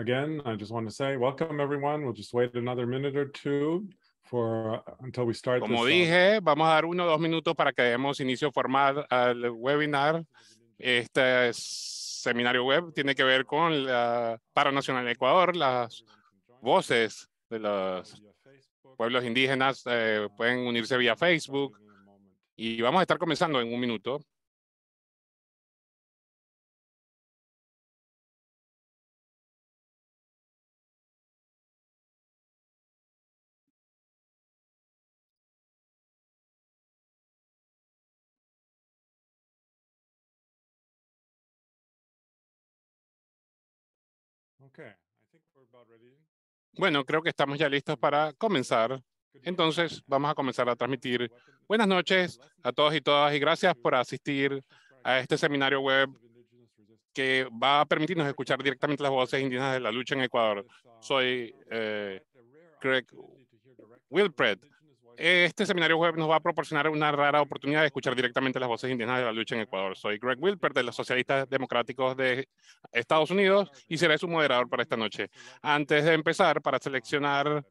Como dije, vamos a dar uno o dos minutos para que demos inicio formal al webinar. Este seminario web tiene que ver con la nacional de Ecuador, las voces de los pueblos indígenas eh, pueden unirse vía Facebook y vamos a estar comenzando en un minuto. Bueno, creo que estamos ya listos para comenzar. Entonces, vamos a comenzar a transmitir. Buenas noches a todos y todas y gracias por asistir a este seminario web que va a permitirnos escuchar directamente las voces indígenas de la lucha en Ecuador. Uh, Soy uh, eh, Greg Craig Wilpred este seminario web nos va a proporcionar una rara oportunidad de escuchar directamente las voces indígenas de la lucha en Ecuador. Soy Greg Wilper de los Socialistas Democráticos de Estados Unidos y seré su moderador para esta noche. Antes de empezar, para seleccionar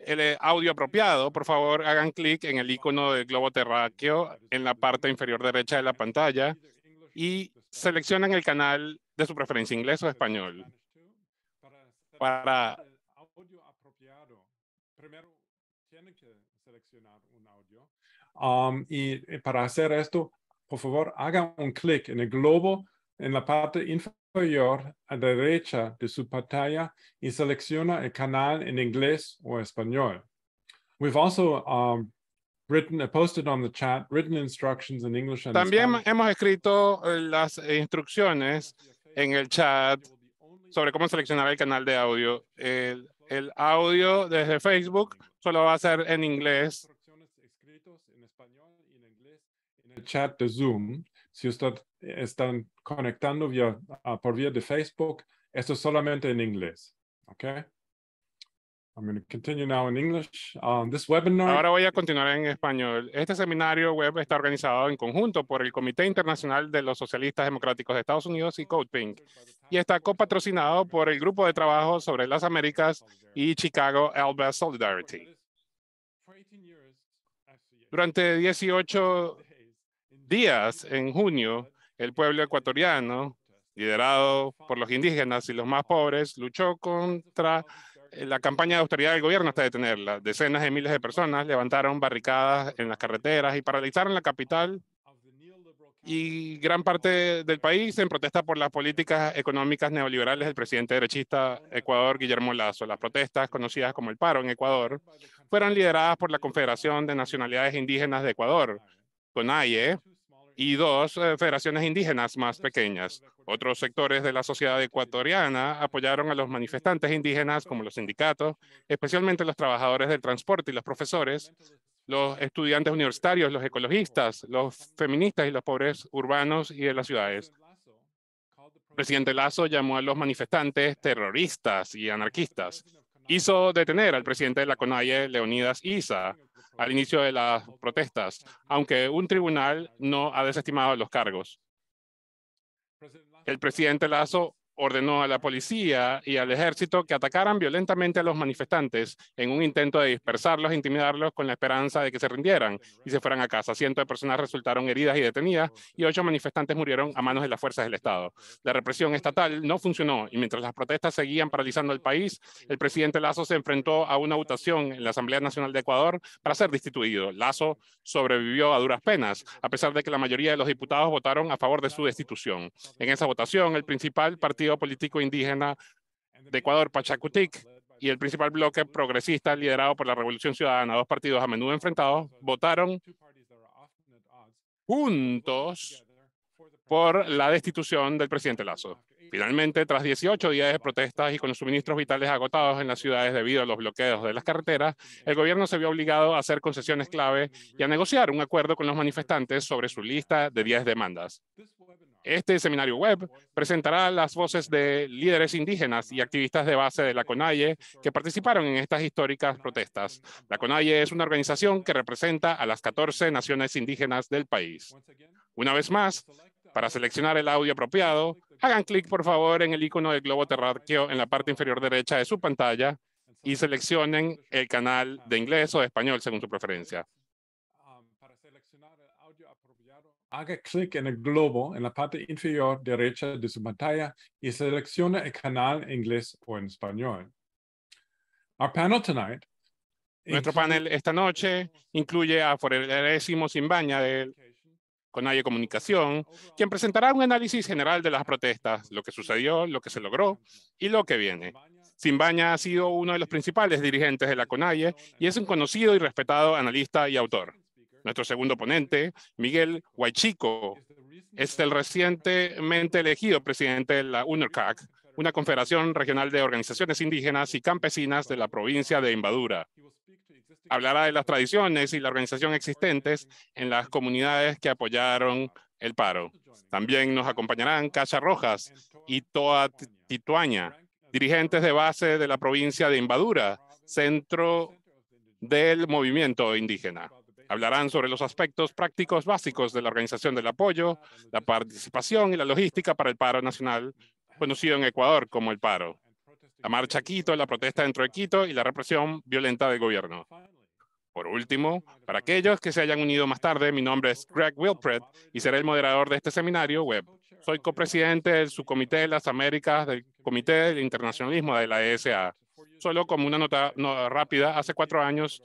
el eh, audio apropiado, por favor hagan clic en el icono del globo terráqueo en la parte inferior derecha de la pantalla y seleccionen el canal de su preferencia, inglés o español, para Um, y, eh, para hacer esto, por favor, haga un clic en el globo en la parte inferior a la derecha de su pantalla y selecciona el canal en inglés o español. También hemos escrito eh, las instrucciones en el chat sobre cómo seleccionar el canal de audio. El, el audio desde Facebook solo va a ser en inglés chat de Zoom, si usted eh, están conectando ah, por vía de Facebook, esto es solamente en inglés. ¿ok? I'm going to continue now in English. Um, Ahora voy a continuar en español. Este seminario web está organizado en conjunto por el Comité Internacional de los Socialistas Democráticos de Estados Unidos y Pink, y está copatrocinado por el Grupo de Trabajo sobre las Américas y Chicago Alba Solidarity. Durante 18 días en junio, el pueblo ecuatoriano, liderado por los indígenas y los más pobres, luchó contra eh, la campaña de austeridad del gobierno hasta detenerla. Decenas de miles de personas levantaron barricadas en las carreteras y paralizaron la capital y gran parte del país en protesta por las políticas económicas neoliberales del presidente derechista Ecuador, Guillermo Lazo. Las protestas, conocidas como el paro en Ecuador, fueron lideradas por la Confederación de Nacionalidades Indígenas de Ecuador, CONAIE, y dos eh, federaciones indígenas más pequeñas. Otros sectores de la sociedad ecuatoriana apoyaron a los manifestantes indígenas, como los sindicatos, especialmente los trabajadores del transporte y los profesores, los estudiantes universitarios, los ecologistas, los feministas y los pobres urbanos y de las ciudades. El presidente Lazo llamó a los manifestantes terroristas y anarquistas. Hizo detener al presidente de la CONAIE, Leonidas Isa, al inicio de las protestas, aunque un tribunal no ha desestimado los cargos. El presidente Lazo ordenó a la policía y al ejército que atacaran violentamente a los manifestantes en un intento de dispersarlos, intimidarlos con la esperanza de que se rindieran y se fueran a casa. Cientos de personas resultaron heridas y detenidas y ocho manifestantes murieron a manos de las fuerzas del Estado. La represión estatal no funcionó y mientras las protestas seguían paralizando el país, el presidente Lazo se enfrentó a una votación en la Asamblea Nacional de Ecuador para ser destituido. Lazo sobrevivió a duras penas, a pesar de que la mayoría de los diputados votaron a favor de su destitución. En esa votación, el principal partido Político Indígena de Ecuador, Pachacutic, y el principal bloque progresista liderado por la Revolución Ciudadana, dos partidos a menudo enfrentados, votaron juntos por la destitución del presidente Lazo. Finalmente, tras 18 días de protestas y con los suministros vitales agotados en las ciudades debido a los bloqueos de las carreteras, el gobierno se vio obligado a hacer concesiones clave y a negociar un acuerdo con los manifestantes sobre su lista de 10 demandas. Este seminario web presentará las voces de líderes indígenas y activistas de base de la CONAIE que participaron en estas históricas protestas. La CONAIE es una organización que representa a las 14 naciones indígenas del país. Una vez más, para seleccionar el audio apropiado, hagan clic por favor en el icono del globo terráqueo en la parte inferior derecha de su pantalla y seleccionen el canal de inglés o español según su preferencia. haga clic en el globo en la parte inferior derecha de su pantalla y seleccione el canal en inglés o en español. Nuestro panel esta noche incluye a Forelésimo Simbaña de Conalle Comunicación, quien presentará un análisis general de las protestas, lo que sucedió, lo que se logró y lo que viene. Simbaña ha sido uno de los principales dirigentes de la Conalle y es un conocido y respetado analista y autor. Nuestro segundo ponente, Miguel Huaychico, es el recientemente elegido presidente de la UNERCAC, una confederación regional de organizaciones indígenas y campesinas de la provincia de Invadura. Hablará de las tradiciones y la organización existentes en las comunidades que apoyaron el paro. También nos acompañarán Cacha Rojas y Toa Tituaña, dirigentes de base de la provincia de Invadura, centro del movimiento indígena. Hablarán sobre los aspectos prácticos básicos de la organización del apoyo, la participación y la logística para el paro nacional, conocido en Ecuador como el paro, la marcha a Quito, la protesta dentro de Quito y la represión violenta del gobierno. Por último, para aquellos que se hayan unido más tarde, mi nombre es Greg Wilpret y seré el moderador de este seminario web. Soy copresidente del Subcomité de las Américas del Comité de Internacionalismo de la ESA. Solo como una nota rápida, hace cuatro años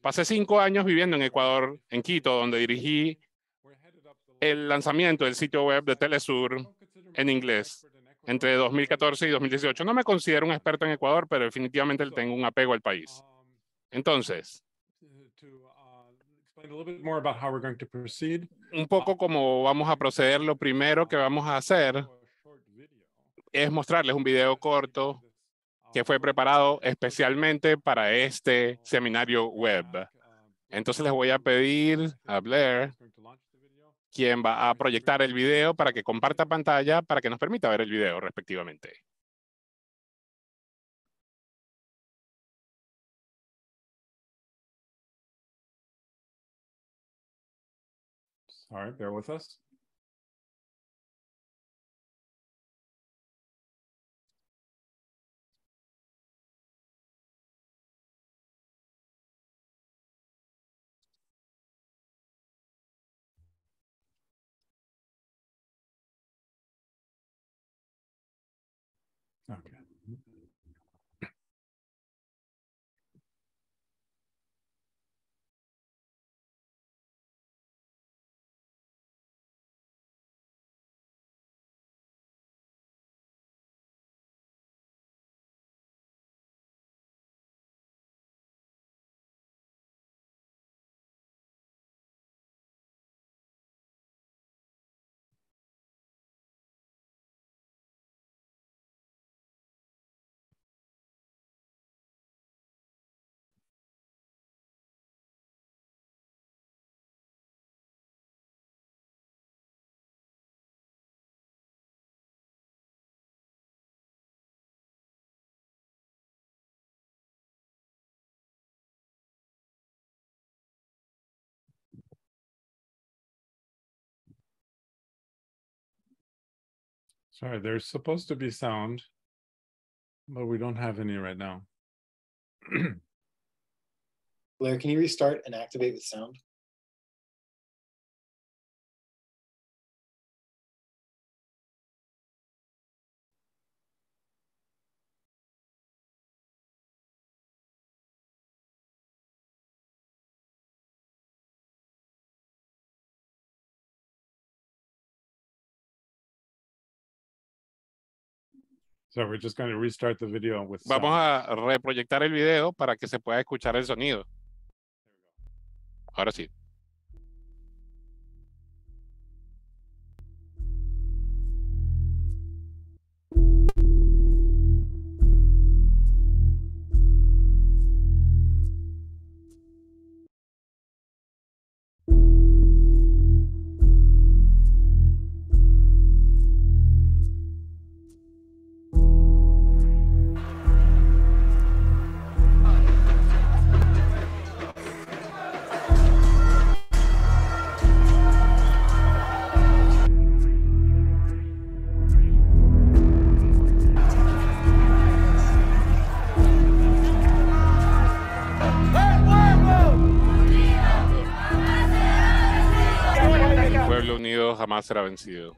Pasé cinco años viviendo en Ecuador, en Quito, donde dirigí el lanzamiento del sitio web de Telesur en inglés entre 2014 y 2018. No me considero un experto en Ecuador, pero definitivamente tengo un apego al país. Entonces, un poco como vamos a proceder, lo primero que vamos a hacer es mostrarles un video corto que fue preparado especialmente para este seminario web. Entonces les voy a pedir a Blair, quien va a proyectar el video para que comparta pantalla para que nos permita ver el video respectivamente. All bear with us. Okay. Sorry, there's supposed to be sound, but we don't have any right now. Blair, can you restart and activate with sound? Vamos a reproyectar el video para que se pueda escuchar el sonido. Ahora sí. más será vencido.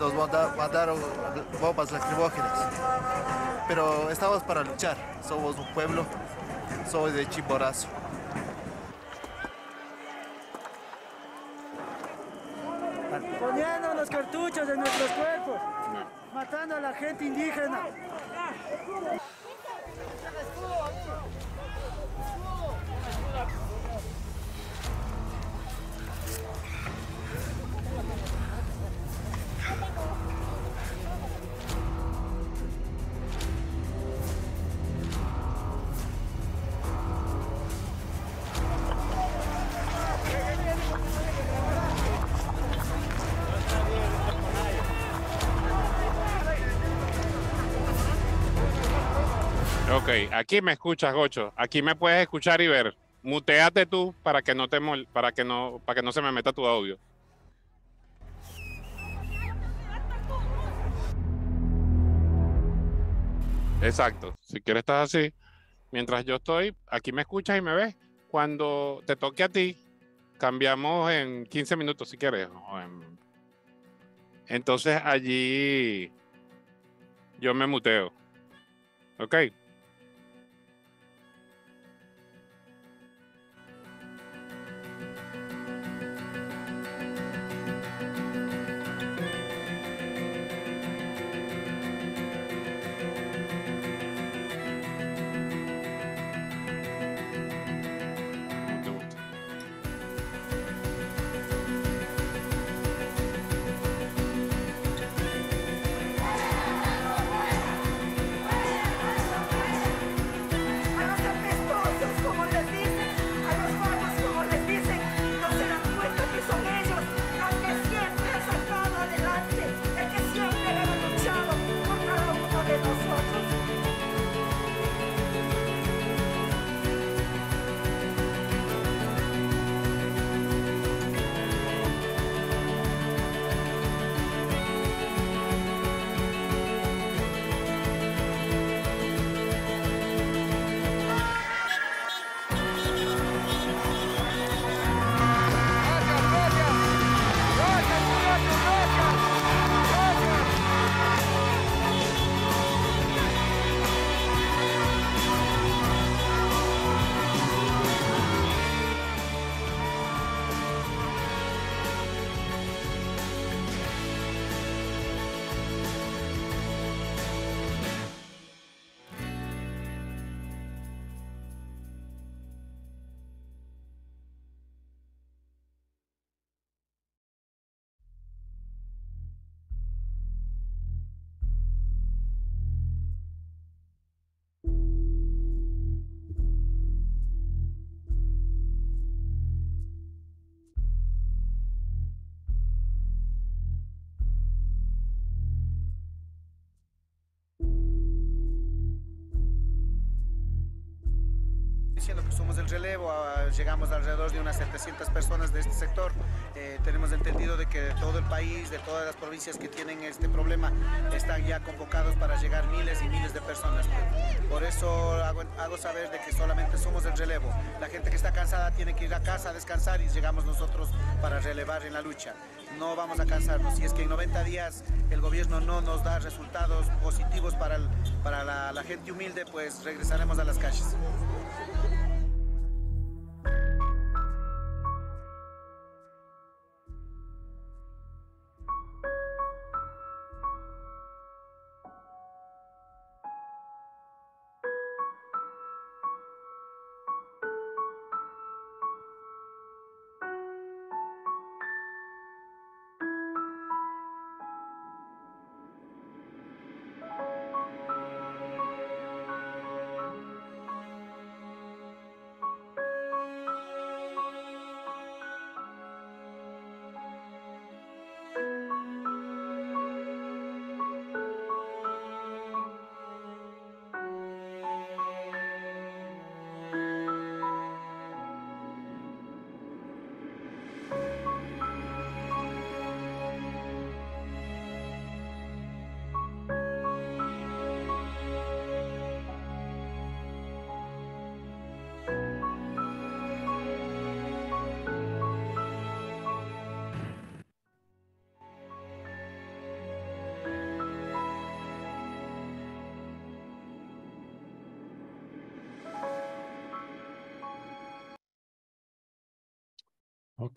Nos mandaron bombas lacrimógenas. Pero estamos para luchar. Somos un pueblo. Soy de Chimborazo. Poniendo los cartuchos en nuestros cuerpos. Matando a la gente indígena. Ok, aquí me escuchas, Gocho. Aquí me puedes escuchar y ver. Muteate tú para que no te para que no para que no se me meta tu audio. Exacto. Si quieres estás así, mientras yo estoy, aquí me escuchas y me ves. Cuando te toque a ti, cambiamos en 15 minutos si quieres. Entonces allí yo me muteo. Ok. llegamos alrededor de unas 700 personas de este sector. Eh, tenemos entendido de que de todo el país, de todas las provincias que tienen este problema, están ya convocados para llegar miles y miles de personas. Por eso hago, saber de que solamente somos el relevo. La gente que está cansada tiene que ir a casa a descansar y llegamos nosotros para relevar en la lucha. No vamos a cansarnos. Si es que en 90 días el gobierno no nos da resultados positivos para, para la, la gente humilde, pues regresaremos a las calles.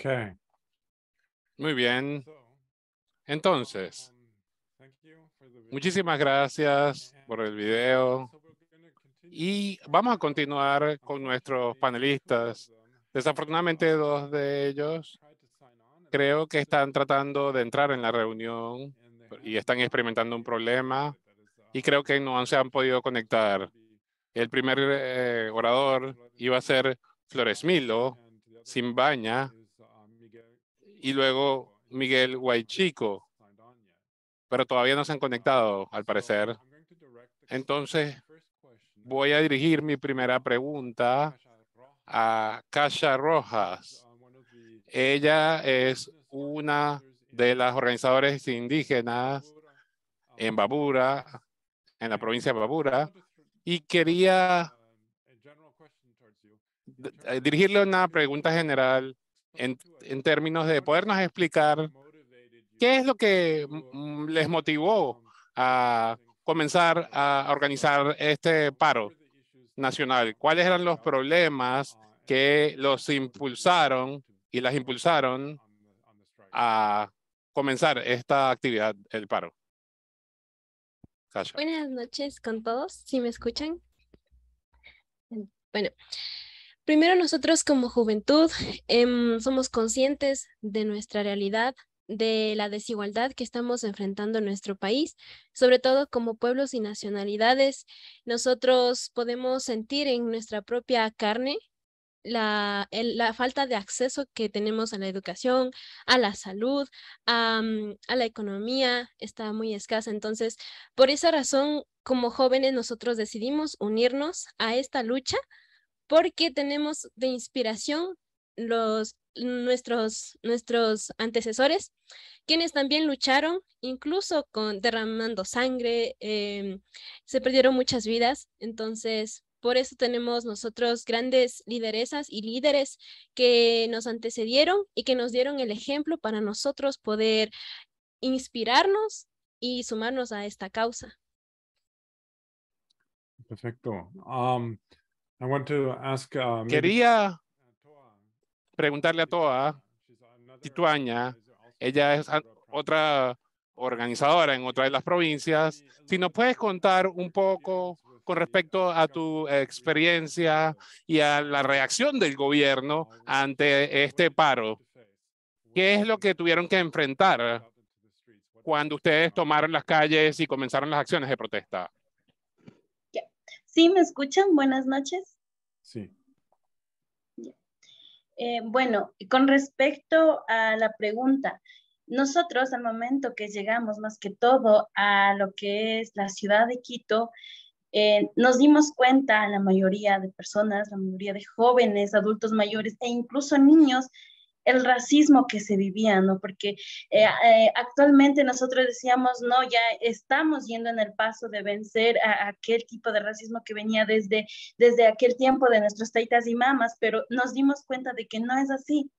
Ok. Muy bien. Entonces, um, muchísimas gracias por el video. Y vamos a continuar con nuestros panelistas. Desafortunadamente, dos de ellos creo que están tratando de entrar en la reunión y están experimentando un problema y creo que no se han podido conectar. El primer eh, orador iba a ser Flores Milo, sin baña y luego Miguel Guaychico, pero todavía no se han conectado, al parecer. Entonces, voy a dirigir mi primera pregunta a Kasha Rojas. Ella es una de las organizadoras indígenas en Babura, en la provincia de Babura, y quería eh, dirigirle una pregunta general en, términos de podernos explicar qué es lo que les motivó a comenzar a organizar este paro nacional, cuáles eran los problemas que los impulsaron y las impulsaron a comenzar esta actividad, el paro. Buenas noches con todos, si me escuchan. Bueno, Primero nosotros como juventud em, somos conscientes de nuestra realidad, de la desigualdad que estamos enfrentando en nuestro país, sobre todo como pueblos y nacionalidades. Nosotros podemos sentir en nuestra propia carne la, falta de acceso que tenemos a la educación, a la salud, a la economía, está muy escasa. Entonces, por esa razón, como jóvenes, nosotros decidimos unirnos a esta lucha porque tenemos de inspiración los, nuestros, nuestros antecesores, quienes también lucharon, incluso con derramando sangre, em, se perdieron muchas vidas, entonces por eso tenemos nosotros grandes lideresas y líderes que nos antecedieron y que nos dieron el ejemplo para nosotros poder inspirarnos y sumarnos a esta causa. Perfecto. Uh, Quería preguntarle a Toa Tituaña, ella es otra organizadora en otra de las provincias, si nos puedes contar un poco con respecto a tu experiencia y a la reacción del gobierno ante este paro. ¿Qué es lo que tuvieron que enfrentar cuando ustedes tomaron las calles y comenzaron las acciones de protesta? ¿Sí me escuchan? Buenas noches. Sí. Eh, bueno, con respecto a la pregunta, nosotros al momento que llegamos más que todo a lo que es la ciudad de Quito, eh, nos dimos cuenta, la mayoría de personas, la mayoría de jóvenes, adultos mayores e incluso niños, el racismo que se vivía, ¿no? Porque eh, eh, actualmente nosotros decíamos, no, ya estamos yendo en el paso de vencer a, aquel tipo de racismo que venía desde, desde aquel tiempo de nuestros taitas y mamas, pero nos dimos cuenta de que no es así,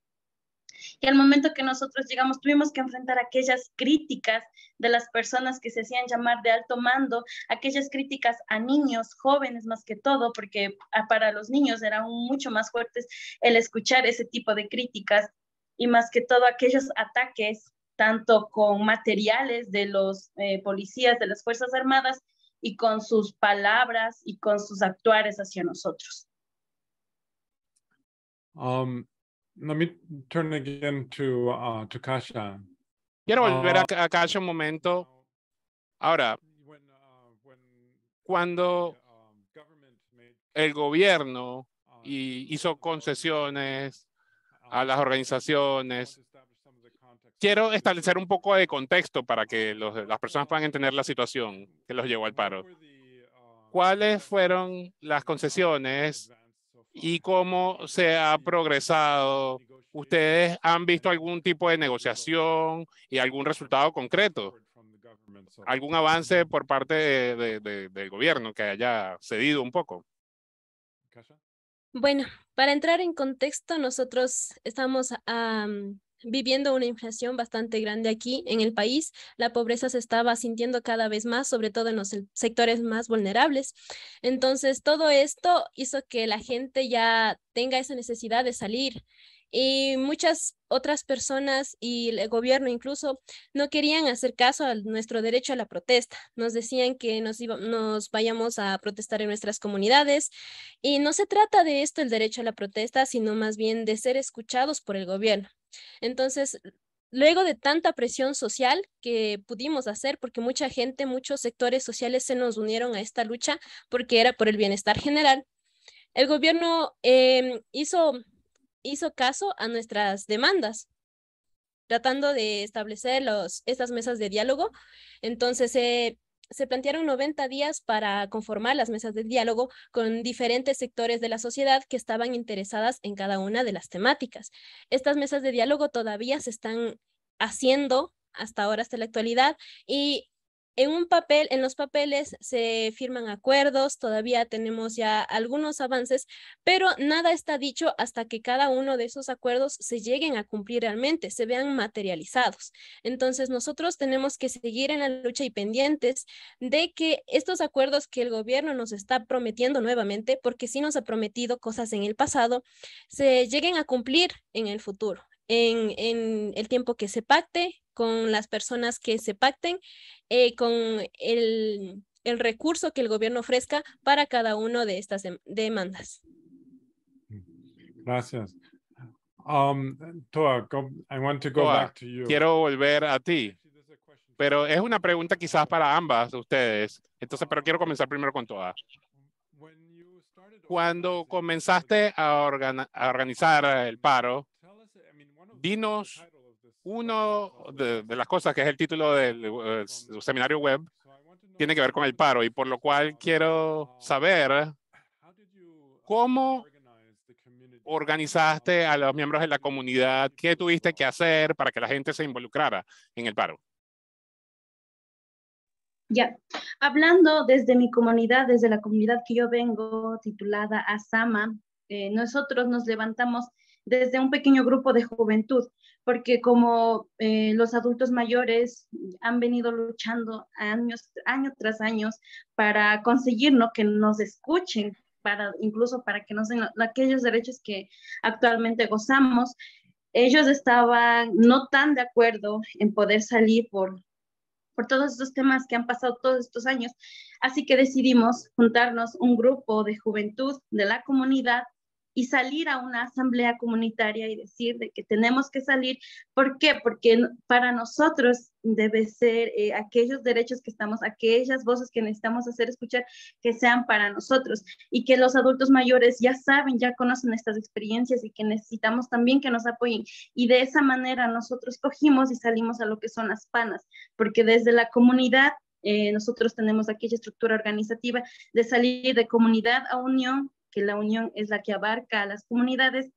y al momento que nosotros llegamos, tuvimos que enfrentar aquellas críticas de las personas que se hacían llamar de alto mando, aquellas críticas a niños, jóvenes más que todo, porque ah, para los niños eran mucho más fuertes el escuchar ese tipo de críticas y más que todo aquellos ataques tanto con materiales de los eh, policías de las Fuerzas Armadas y con sus palabras y con sus actuares hacia nosotros. Um, me uh, Quiero volver uh, a, Kasha un momento. Ahora, uh, cuando el gobierno hizo concesiones a las organizaciones. Quiero establecer un poco de contexto para que los, las personas puedan entender la situación que los llevó al paro. ¿Cuáles fueron las concesiones y cómo se ha progresado. ¿Ustedes han visto algún tipo de negociación y algún resultado concreto? ¿Algún avance por parte del gobierno que haya cedido un poco? Bueno, para entrar en contexto, nosotros estamos a viviendo una inflación bastante grande aquí en el país. La pobreza se estaba sintiendo cada vez más, sobre todo en los sectores más vulnerables. Entonces, todo esto hizo que la gente ya tenga esa necesidad de salir. Y muchas otras personas y el gobierno incluso no querían hacer caso a nuestro derecho a la protesta. Nos decían que nos, nos vayamos a protestar en nuestras comunidades. Y no se trata de esto el derecho a la protesta, sino más bien de ser escuchados por el gobierno entonces, luego de tanta presión social que pudimos hacer, porque mucha gente, muchos sectores sociales se nos unieron a esta lucha porque era por el bienestar general, el gobierno em, hizo, hizo caso a nuestras demandas tratando de establecer los, estas mesas de diálogo. Entonces, eh, se plantearon 90 días para conformar las mesas de diálogo con diferentes sectores de la sociedad que estaban interesadas en cada una de las temáticas. Estas mesas de diálogo todavía se están haciendo hasta ahora, hasta la actualidad, y en un papel, en los papeles se firman acuerdos, todavía tenemos ya algunos avances, pero nada está dicho hasta que cada uno de esos acuerdos se lleguen a cumplir realmente, se vean materializados. Entonces, nosotros tenemos que seguir en la lucha y pendientes de que estos acuerdos que el gobierno nos está prometiendo nuevamente, porque sí nos ha prometido cosas en el pasado, se lleguen a cumplir en el futuro en, el tiempo que se pacte, con las personas que se pacten, eh, con el, el, recurso que el gobierno ofrezca para cada una de estas demandas. Gracias. Um, Toa, I want to go back to you. Quiero volver a ti, pero es una pregunta quizás para ambas de ustedes. Entonces, pero quiero comenzar primero con Toa. Cuando comenzaste a organizar el paro, dinos uno de, las cosas que es el título del seminario web tiene que ver con el paro y por lo cual quiero um, saber cómo organizaste a los miembros de la comunidad, qué tuviste que hacer para que la gente se involucrara en el paro. Ya, hablando desde mi comunidad, desde la comunidad que yo vengo, titulada Asama, eh, nosotros nos levantamos desde un pequeño grupo de juventud, porque como eh, los adultos mayores han venido luchando años, año tras año para conseguir ¿no? que nos escuchen, para, incluso para que nos den aquellos derechos que actualmente gozamos, ellos estaban no tan de acuerdo en poder salir por, por todos estos temas que han pasado todos estos años. Así que decidimos juntarnos un grupo de juventud de la comunidad y salir a una asamblea comunitaria y decir de que tenemos que salir. ¿Por qué? Porque para nosotros debe ser eh, aquellos derechos que estamos, aquellas voces que necesitamos hacer escuchar, que sean para nosotros y que los adultos mayores ya saben, ya conocen estas experiencias y que necesitamos también que nos apoyen. Y de esa manera nosotros cogimos y salimos a lo que son las panas, porque desde la comunidad eh, nosotros tenemos aquella estructura organizativa de salir de comunidad a unión que la unión es la que abarca a las comunidades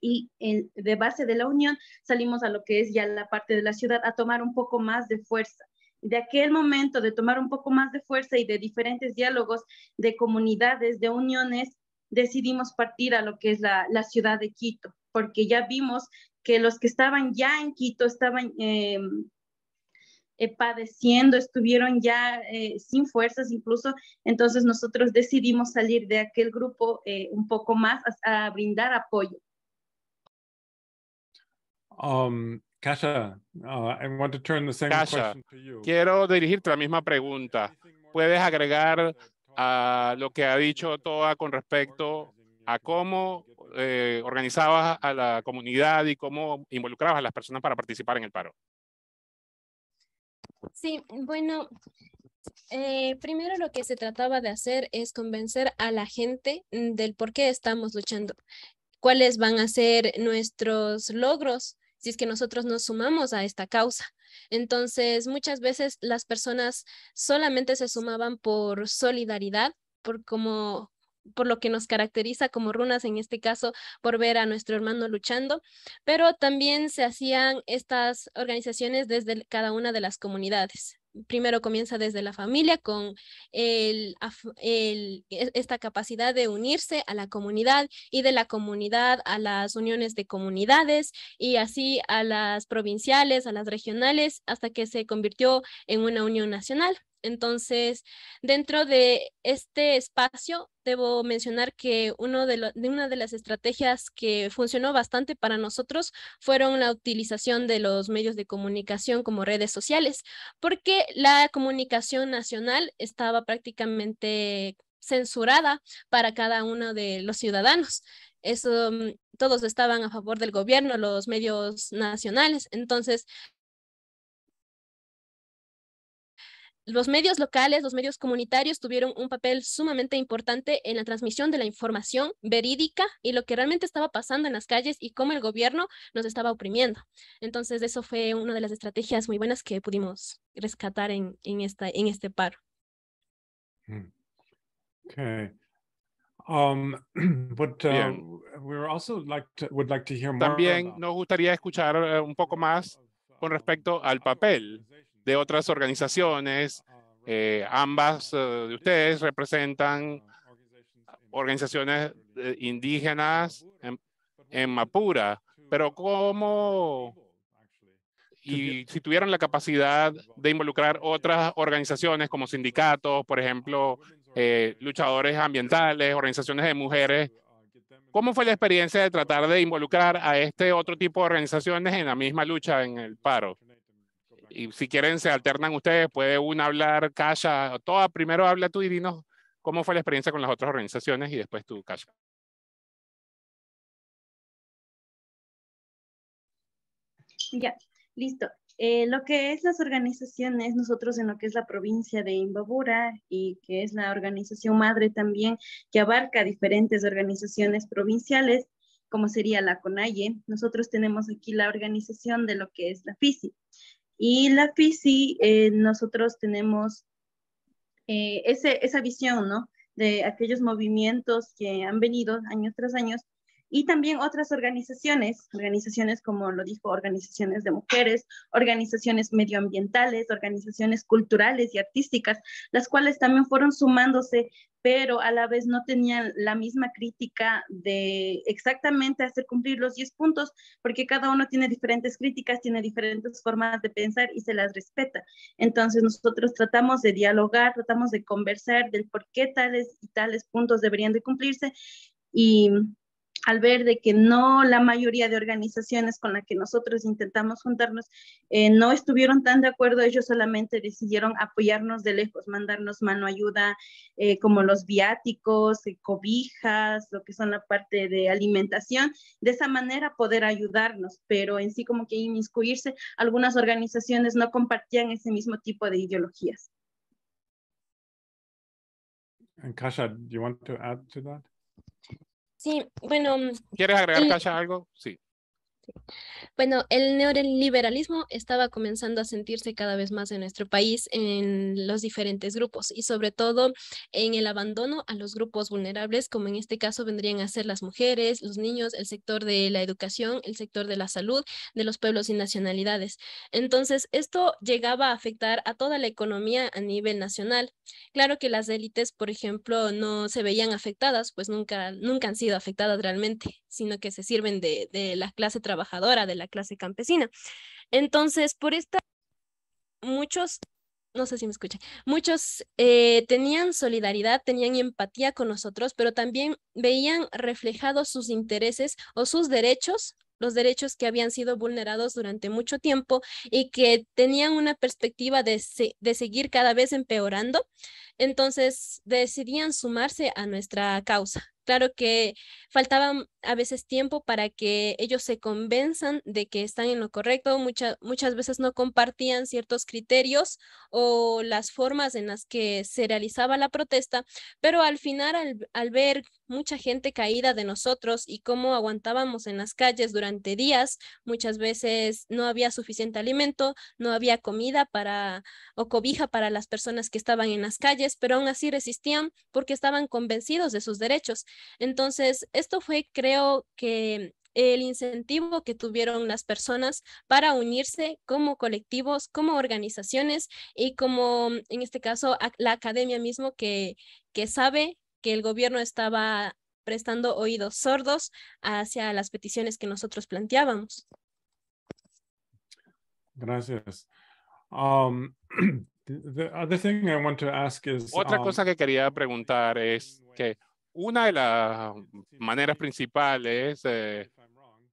y en, de base de la unión salimos a lo que es ya la parte de la ciudad a tomar un poco más de fuerza. De aquel momento de tomar un poco más de fuerza y de diferentes diálogos de comunidades, de uniones, decidimos partir a lo que es la, ciudad de Quito, porque ya vimos que los que estaban ya en Quito estaban em, eh, padeciendo, estuvieron ya eh, sin fuerzas incluso. Entonces nosotros decidimos salir de aquel grupo eh, un poco más a, brindar apoyo. Um, Kasha, uh, I want to turn the same question to you. quiero dirigirte la misma pregunta. ¿Puedes agregar a lo que ha dicho Toa con respecto a cómo organizabas a la comunidad y cómo involucrabas a las personas para participar en el paro? Sí, bueno, eh, primero lo que se trataba de hacer es convencer a la gente mm, del por qué estamos luchando, cuáles van a ser nuestros logros si es que nosotros nos sumamos a esta causa. Entonces, muchas veces las personas solamente se sumaban por solidaridad, por como por lo que nos caracteriza como runas, en este caso por ver a nuestro hermano luchando, pero también se hacían estas organizaciones desde cada una de las comunidades primero comienza desde la familia con e, esta capacidad de unirse a la comunidad y de la comunidad a las uniones de comunidades y así a las provinciales, a las regionales, hasta que se convirtió en una unión nacional. Entonces, dentro de este espacio, debo mencionar que uno de, una de las estrategias que funcionó bastante para nosotros fueron la utilización de los medios de comunicación como redes sociales, porque la comunicación nacional estaba prácticamente censurada para cada uno de los ciudadanos. Mm, todos estaban a favor del gobierno, los medios nacionales. Entonces, los medios locales, los medios comunitarios tuvieron un papel sumamente importante en la transmisión de la información verídica y lo que realmente estaba pasando en las calles y cómo el gobierno nos estaba oprimiendo. Entonces, eso fue una de las estrategias muy buenas que pudimos rescatar en, esta, este paro. También nos gustaría escuchar eh, un poco más con respecto al papel de otras organizaciones. Ah, eh, ambas eh, de ustedes representan ah, organizaciones eh, indígenas en, Mapura, pero ¿cómo? Y si tuvieron la capacidad de involucrar otras organizaciones como sindicatos, por ejemplo, luchadores ambientales, organizaciones de mujeres, uh, ¿cómo fue la experiencia de tratar de involucrar a este otro tipo de organizaciones en la misma lucha en el paro? Y si quieren, se alternan ustedes, puede una hablar, o toda, primero habla tú y dinos cómo fue la experiencia con las otras organizaciones y después tú, Kasha. Ya, listo. Eh, lo que es las organizaciones, nosotros en lo que es la provincia de Imbabura y que es la organización madre también, que abarca diferentes organizaciones provinciales, como sería la CONAIE, nosotros tenemos aquí la organización de lo que es la FISI. Y la FISI, eh, nosotros tenemos eh, ese, esa visión, ¿no? De aquellos movimientos que han venido años tras años y también otras organizaciones, organizaciones como lo dijo, organizaciones de mujeres, organizaciones medioambientales, organizaciones culturales y artísticas, las cuales también fueron sumándose, pero a la vez no tenían la misma crítica de exactamente hacer cumplir los 10 puntos, porque cada uno tiene diferentes críticas, tiene diferentes formas de pensar y se las respeta. Entonces nosotros tratamos de dialogar, tratamos de conversar del por qué tales y tales puntos deberían de cumplirse. Y al ver de que no la mayoría de organizaciones con las que nosotros intentamos juntarnos eh, no estuvieron tan de acuerdo, ellos solamente decidieron apoyarnos de lejos, mandarnos mano ayuda eh, como los viáticos, eh, cobijas, lo que son la parte de alimentación, de esa manera poder ayudarnos, pero en sí como que inmiscuirse, algunas organizaciones no compartían ese mismo tipo de ideologías. And do you want to add to that? Sí, bueno. Mm, ¿Quieres agregar, Cacha, algo? Sí. Bueno, el neoliberalismo estaba comenzando a sentirse cada vez más en nuestro país en los diferentes grupos y sobre todo en el abandono a los grupos vulnerables, como en este caso vendrían a ser las mujeres, los niños, el sector de la educación, el sector de la salud, de los pueblos y nacionalidades. Entonces, esto llegaba a afectar a toda la economía a nivel nacional. Claro que las élites, por ejemplo, no se veían afectadas, pues nunca, nunca han sido afectadas realmente, sino que se sirven de la clase trabajadora trabajadora, de la clase campesina. Entonces, por esta, muchos, no sé si me escuchan, muchos eh, tenían solidaridad, tenían empatía con nosotros, pero también veían reflejados sus intereses o sus derechos los derechos que habían sido vulnerados durante mucho tiempo y que tenían una perspectiva de, de seguir cada vez empeorando, entonces decidían sumarse a nuestra causa. Claro que faltaba mm, a veces tiempo para que ellos se convenzan de que están en lo correcto. muchas veces no compartían ciertos criterios o las formas en las que se realizaba la protesta, pero al final, al, al ver mucha gente caída de nosotros y cómo aguantábamos en las calles durante días, muchas veces no había suficiente alimento, no había comida para o cobija para las personas que estaban en las calles pero aún así resistían porque estaban convencidos de sus derechos. Entonces, esto fue, creo que el incentivo que tuvieron las personas para unirse como colectivos, como organizaciones y como, mm, en este caso, la academia mismo que, que sabe que el gobierno estaba prestando oídos sordos hacia las peticiones que nosotros planteábamos. Gracias. Otra um, cosa que quería preguntar es que una de las maneras principales, eh,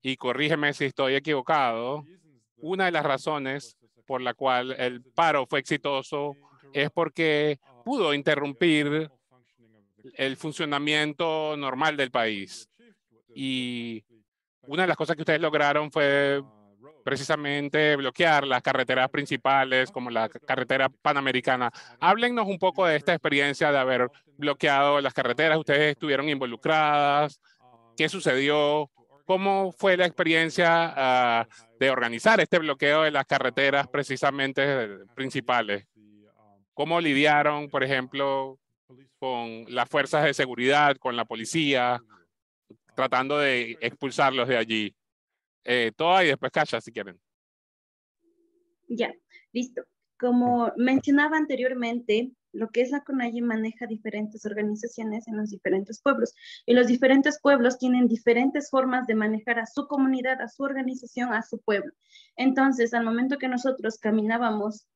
y corrígeme si estoy equivocado, una de las razones por la cual el paro fue exitoso es porque pudo interrumpir el funcionamiento normal del país. Y una de las cosas que ustedes lograron fue precisamente bloquear las carreteras principales como la carretera panamericana. Háblenos un poco de esta experiencia de haber bloqueado las carreteras. Ustedes estuvieron involucradas. ¿Qué sucedió? ¿Cómo fue la experiencia ah, de organizar este bloqueo de las carreteras precisamente principales? ¿Cómo lidiaron, por ejemplo, con las fuerzas de seguridad, con la policía, tratando de expulsarlos de allí? Eh, Todo y después Cacha, si quieren. Ya, listo. Como mencionaba anteriormente, lo que es la CONAIE maneja diferentes organizaciones en los diferentes pueblos y los diferentes pueblos tienen diferentes formas de manejar a su comunidad, a su organización, a su pueblo. Entonces, al momento que nosotros caminábamos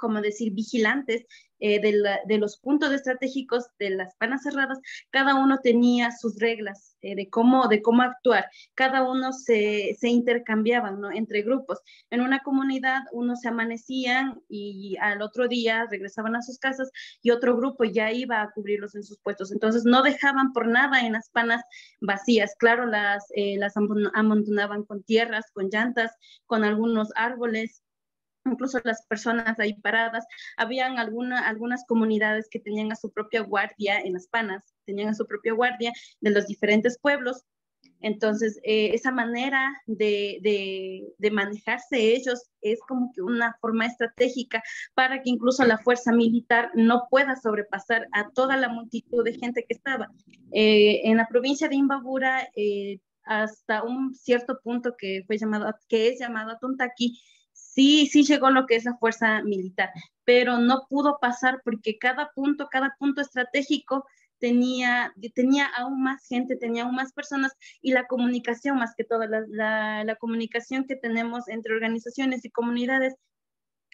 como decir, vigilantes eh, de, los puntos estratégicos de las panas cerradas, cada uno tenía sus reglas eh, de, cómo, de cómo actuar, cada uno se, intercambiaban entre grupos. En una comunidad unos se amanecían y al otro día regresaban a sus casas y otro grupo ya iba a cubrirlos en sus puestos. Entonces no dejaban por nada en las panas vacías, claro, las eh, amontonaban con tierras, con llantas, con algunos árboles incluso las personas ahí paradas, habían alguna, algunas comunidades que tenían a su propia guardia en las panas, tenían a su propia guardia de los diferentes pueblos. Entonces, eh, esa manera de, de, manejarse ellos es como que una forma estratégica para que incluso la fuerza militar no pueda sobrepasar a toda la multitud de gente que estaba. Eh, en la provincia de Imbabura, eh, hasta un cierto punto que, fue llamado, que es llamado Atuntaqui, sí, sí llegó lo que es la fuerza militar, pero no pudo pasar porque cada punto, cada punto estratégico tenía, tenía aún más gente, tenía aún más personas y la comunicación, más que toda la comunicación que tenemos entre organizaciones y comunidades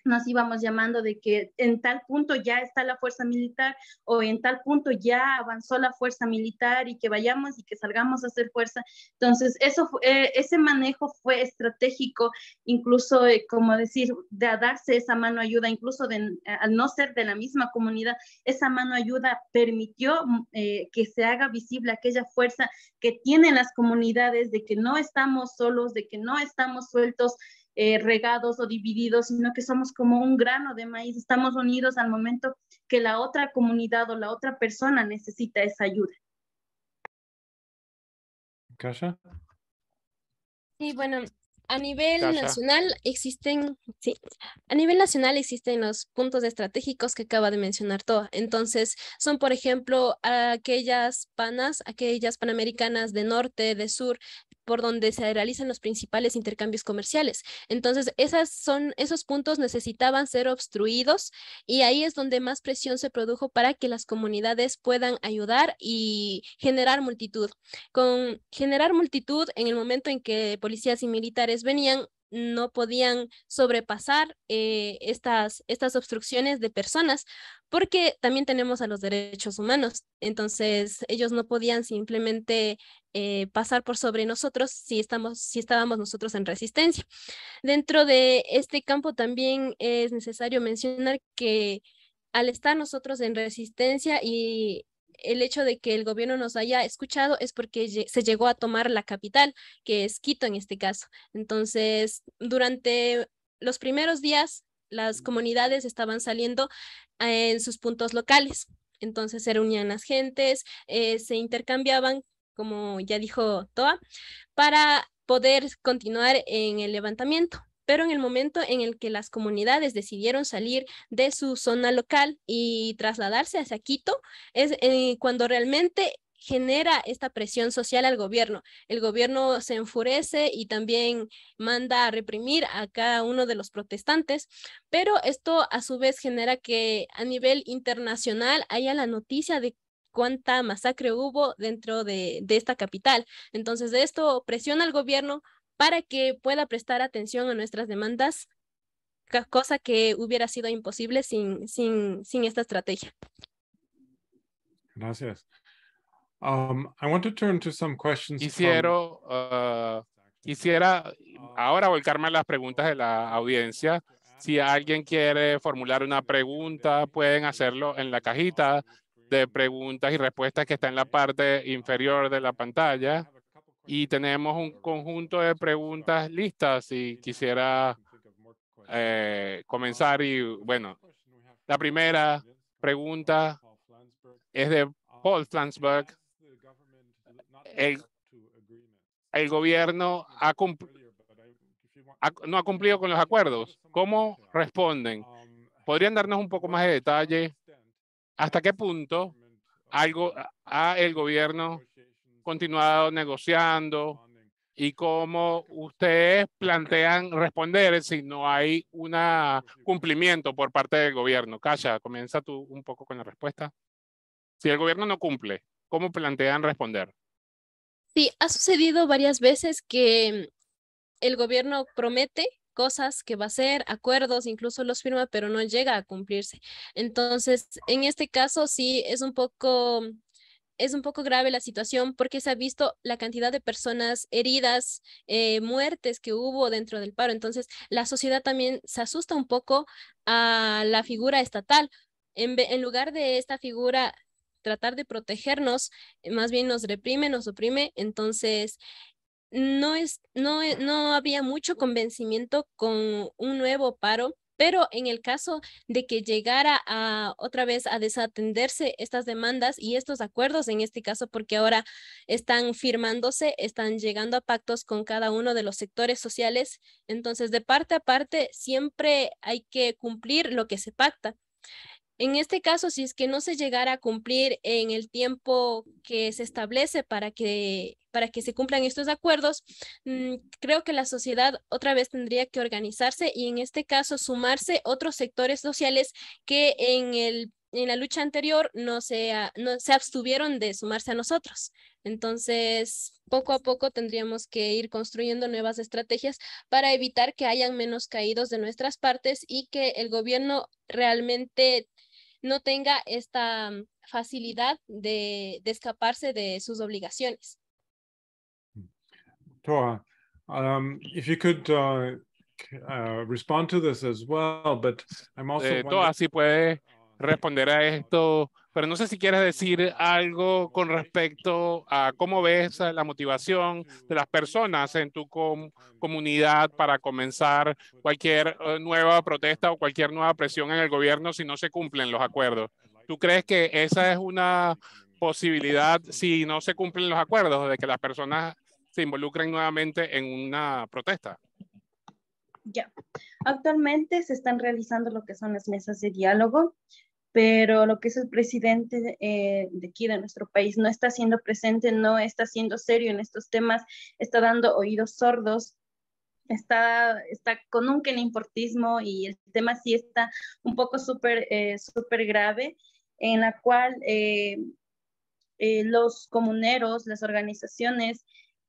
nos íbamos llamando de que en tal punto ya está la fuerza militar o en tal punto ya avanzó la fuerza militar y que vayamos y que salgamos a hacer fuerza. Entonces, eso eh, ese manejo fue estratégico, incluso eh, como decir, de darse esa mano ayuda, incluso eh, al no ser de la misma comunidad, esa mano ayuda permitió mm, que se haga visible aquella fuerza que tienen las comunidades de que no estamos solos, de que no estamos sueltos eh, regados o divididos, sino que somos como un grano de maíz, estamos unidos al momento que la otra comunidad o la otra persona necesita esa ayuda. ¿Casa? Sí, bueno, a nivel nacional existen, sí, a nivel nacional existen los puntos estratégicos que acaba de mencionar Toa. Entonces, son, por ejemplo, aquellas panas, aquellas panamericanas de norte, de sur, por donde se realizan los principales intercambios comerciales. Entonces, esas son, esos puntos necesitaban ser obstruidos y ahí es donde más presión se produjo para que las comunidades puedan ayudar y generar multitud. Con generar multitud, en el momento en que policías y militares venían, no podían sobrepasar eh, estas, estas obstrucciones de personas, porque también tenemos a los derechos humanos. Entonces, ellos no podían simplemente eh, pasar por sobre nosotros si, estamos, si estábamos nosotros en resistencia. Dentro de este campo también es necesario mencionar que al estar nosotros en resistencia y el hecho de que el gobierno nos haya escuchado es porque se llegó a tomar la capital, que es Quito en este caso. Entonces, durante los primeros días, las comunidades estaban saliendo eh, en sus puntos locales. Entonces se reunían las gentes, eh, se intercambiaban, como ya dijo Toa, para poder continuar en el levantamiento pero en el momento en el que las comunidades decidieron salir de su zona local y trasladarse hacia Quito, es eh, cuando realmente genera esta presión social al gobierno. El gobierno se enfurece y también manda a reprimir a cada uno de los protestantes, pero esto a su vez genera que a nivel internacional haya la noticia de cuánta masacre hubo dentro de, de esta capital. Entonces, de esto presiona al gobierno para que pueda prestar atención a nuestras demandas, cosa que hubiera sido imposible sin, sin, sin esta estrategia. Gracias. Um, I want to turn to some questions uh, quisiera ahora volcarme a las preguntas de la audiencia. Si alguien quiere formular una pregunta, pueden hacerlo en la cajita de preguntas y respuestas que está en la parte inferior de la pantalla y tenemos un conjunto de preguntas listas si quisiera eh, comenzar. Y bueno, la primera pregunta es de Paul Flansberg. El, gobierno ha no ha cumplido con los acuerdos. ¿Cómo responden? ¿Podrían darnos un poco más de detalle? ¿Hasta qué punto algo, ha el gobierno continuado negociando y cómo ustedes plantean responder si no hay un cumplimiento por parte del gobierno. Calla, comienza tú un poco con la respuesta. Si el gobierno no cumple, ¿cómo plantean responder? Sí, ha sucedido varias veces que el gobierno promete cosas que va a hacer, acuerdos, incluso los firma, pero no llega a cumplirse. Entonces, en este caso sí es un poco es un poco grave la situación porque se ha visto la cantidad de personas heridas, eh, muertes que hubo dentro del paro. Entonces, la sociedad también se asusta un poco a la figura estatal. En, en lugar de esta figura tratar de protegernos, eh, más bien nos reprime, nos oprime. Entonces, no, es, no, eh, no había mucho convencimiento con un nuevo paro pero en el caso de que llegara a otra vez a desatenderse estas demandas y estos acuerdos, en este caso, porque ahora están firmándose, están llegando a pactos con cada uno de los sectores sociales, entonces de parte a parte siempre hay que cumplir lo que se pacta. En este caso, si es que no se llegara a cumplir en el tiempo que se establece para que, para que se cumplan estos acuerdos, mm, creo que la sociedad otra vez tendría que organizarse y en este caso sumarse otros sectores sociales que en, el, en la lucha anterior no no se abstuvieron de sumarse a nosotros. Entonces, poco a poco tendríamos que ir construyendo nuevas estrategias para evitar que hayan menos caídos de nuestras partes y que el gobierno realmente no tenga esta mm, facilidad de, escaparse de sus obligaciones. Toa, um, if you could uh, uh, respond to this as well, but I'm also. Eh, responder a esto, pero no sé si quieres decir algo con respecto a cómo ves la motivación de las personas en tu comunidad para comenzar cualquier eh, nueva protesta o cualquier nueva presión en el gobierno si no se cumplen los acuerdos. ¿Tú crees que esa es una posibilidad si no se cumplen los acuerdos de que las personas se involucren nuevamente en una protesta? Ya. Actualmente se están realizando lo que son las mesas de diálogo pero lo que es el presidente eh, de aquí, de nuestro país, no está siendo presente, no está siendo serio en estos temas, está dando oídos sordos, está, está con un importismo y el tema sí está un poco súper eh, super grave, en la cual eh, los comuneros, las organizaciones,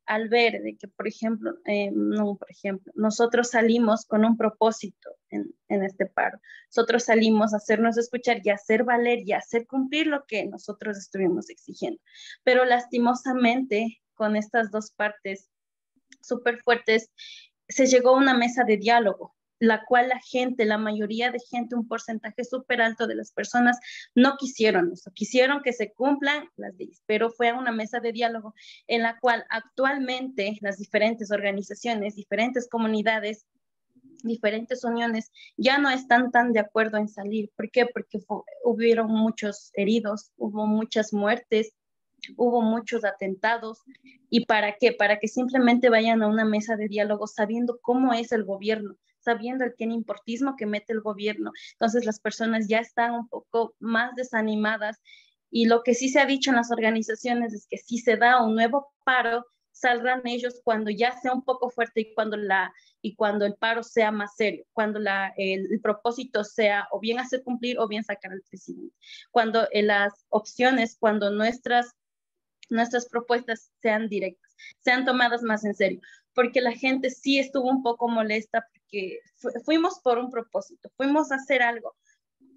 al ver de que, por ejemplo, eh, por ejemplo, nosotros salimos con un propósito en, en, este paro. Nosotros salimos a hacernos escuchar y a hacer valer y a hacer cumplir lo que nosotros estuvimos exigiendo. Pero lastimosamente, con estas dos partes súper fuertes, se llegó a una mesa de diálogo la cual la gente, la mayoría de gente, un porcentaje súper alto de las personas no quisieron eso, quisieron que se cumplan las leyes, pero fue a una mesa de diálogo en la cual actualmente las diferentes organizaciones, diferentes comunidades, diferentes uniones ya no están tan de acuerdo en salir. ¿Por qué? Porque hubieron muchos heridos, hubo muchas muertes, hubo muchos atentados. ¿Y para qué? Para que simplemente vayan a una mesa de diálogo sabiendo cómo es el gobierno, está viendo el importismo que mete el gobierno. Entonces las personas ya están un poco más desanimadas y lo que sí se ha dicho en las organizaciones es que si se da un nuevo paro, saldrán ellos cuando ya sea un poco fuerte y cuando, la, y cuando el paro sea más serio, cuando la, el, propósito sea o bien hacer cumplir o bien sacar al presidente, cuando eh, las opciones, cuando nuestras, nuestras propuestas sean directas, sean tomadas más en serio, porque la gente sí estuvo un poco molesta que fuimos por un propósito, fuimos a hacer algo,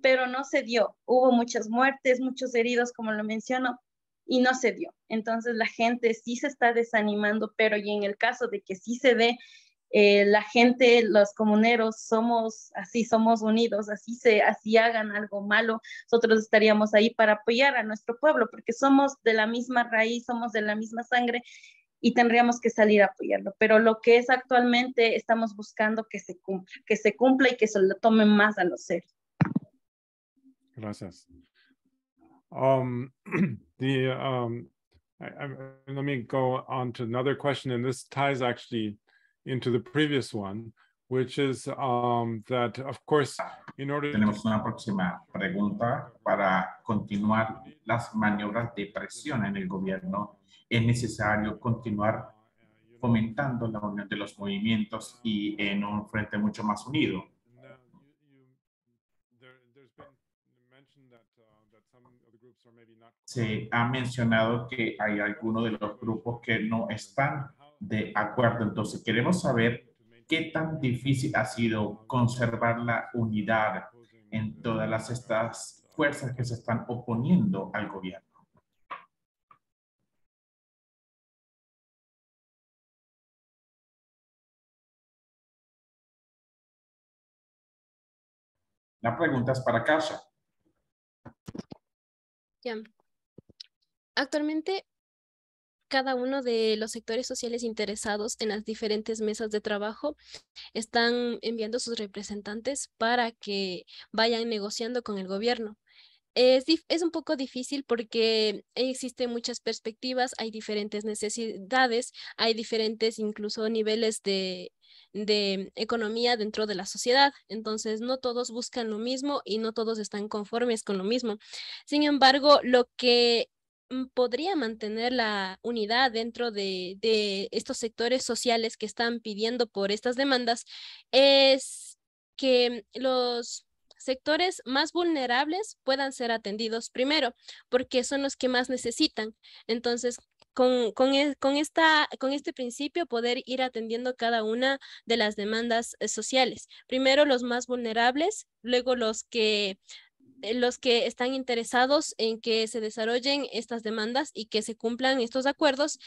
pero no se dio. Hubo muchas muertes, muchos heridos, como lo menciono, y no se dio. Entonces la gente sí se está desanimando, pero y en el caso de que sí se ve, eh, la gente, los comuneros, somos así, somos unidos, así se, así hagan algo malo, nosotros estaríamos ahí para apoyar a nuestro pueblo, porque somos de la misma raíz, somos de la misma sangre y tendríamos que salir a apoyarlo. Pero lo que es actualmente estamos buscando que se cumpla, que se cumpla y que se lo tomen más a los seres Gracias. Um, the, um, I, let me go on to another question, and this ties actually into the previous one, which is um, that, of course, in order Tenemos una próxima pregunta para continuar las maniobras de presión en el gobierno es necesario continuar fomentando la unión de los movimientos y en un frente mucho más unido. Se ha mencionado que hay algunos de los grupos que no están de acuerdo. Entonces, queremos saber qué tan difícil ha sido conservar la unidad en todas las, estas fuerzas que se están oponiendo al gobierno. La pregunta es para casa. Actualmente, cada uno de los sectores sociales interesados en las diferentes mesas de trabajo están enviando sus representantes para que vayan negociando con el gobierno. es, un poco difícil porque existen muchas perspectivas, hay diferentes necesidades, hay diferentes incluso niveles de de economía dentro de la sociedad. Entonces, no todos buscan lo mismo y no todos están conformes con lo mismo. Sin embargo, lo que mm, podría mantener la unidad dentro de, estos sectores sociales que están pidiendo por estas demandas es que los sectores más vulnerables puedan ser atendidos primero, porque son los que más necesitan. Entonces, con, e, con, esta, con este principio poder ir atendiendo cada una de las demandas eh, sociales. Primero los más vulnerables, luego los que eh, los que están interesados en que se desarrollen estas demandas y que se cumplan estos acuerdos.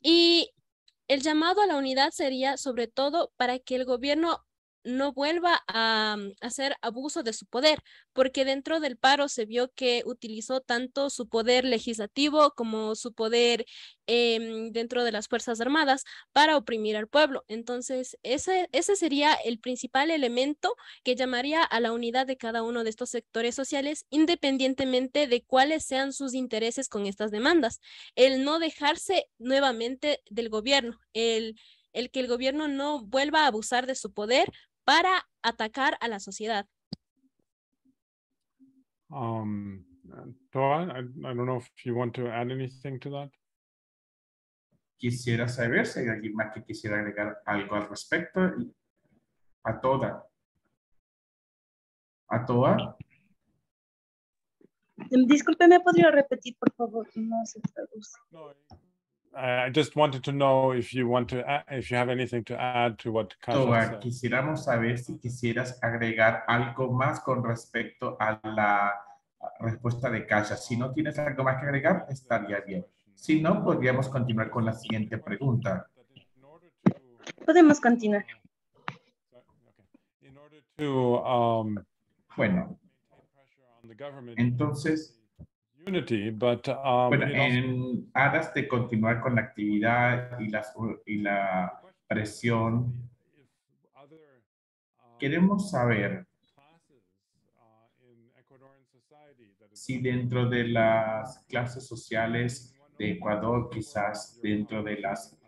Y el llamado a la unidad sería sobre todo para que el gobierno no vuelva a mm, hacer abuso de su poder, porque dentro del paro se vio que utilizó tanto su poder legislativo como su poder em, dentro de las Fuerzas Armadas para oprimir al pueblo. Entonces, ese, sería el principal elemento que llamaría a la unidad de cada uno de estos sectores sociales, independientemente de cuáles sean sus intereses con estas demandas. El no dejarse nuevamente del gobierno, el que el gobierno no vuelva a abusar de su poder para atacar a la sociedad? Um, Toa, I, don't know if you want to add anything to that. Quisiera saber si hay alguien más que quisiera agregar algo al respecto. A toda. A toda. Disculpe, ¿me podría repetir, por favor? No se traduce. No, I just wanted to know if you want to uh, if you have anything to add to what quisiéramos saber si quisieras agregar algo más con respecto a la respuesta de Kasha. Si no tienes algo más que agregar, estaría bien. Si no, podríamos continuar con la siguiente pregunta. Podemos continuar. Um, bueno, entonces Um, bueno, en aras de continuar con la actividad y, y la presión, queremos saber si dentro de las clases sociales de Ecuador, quizás dentro de las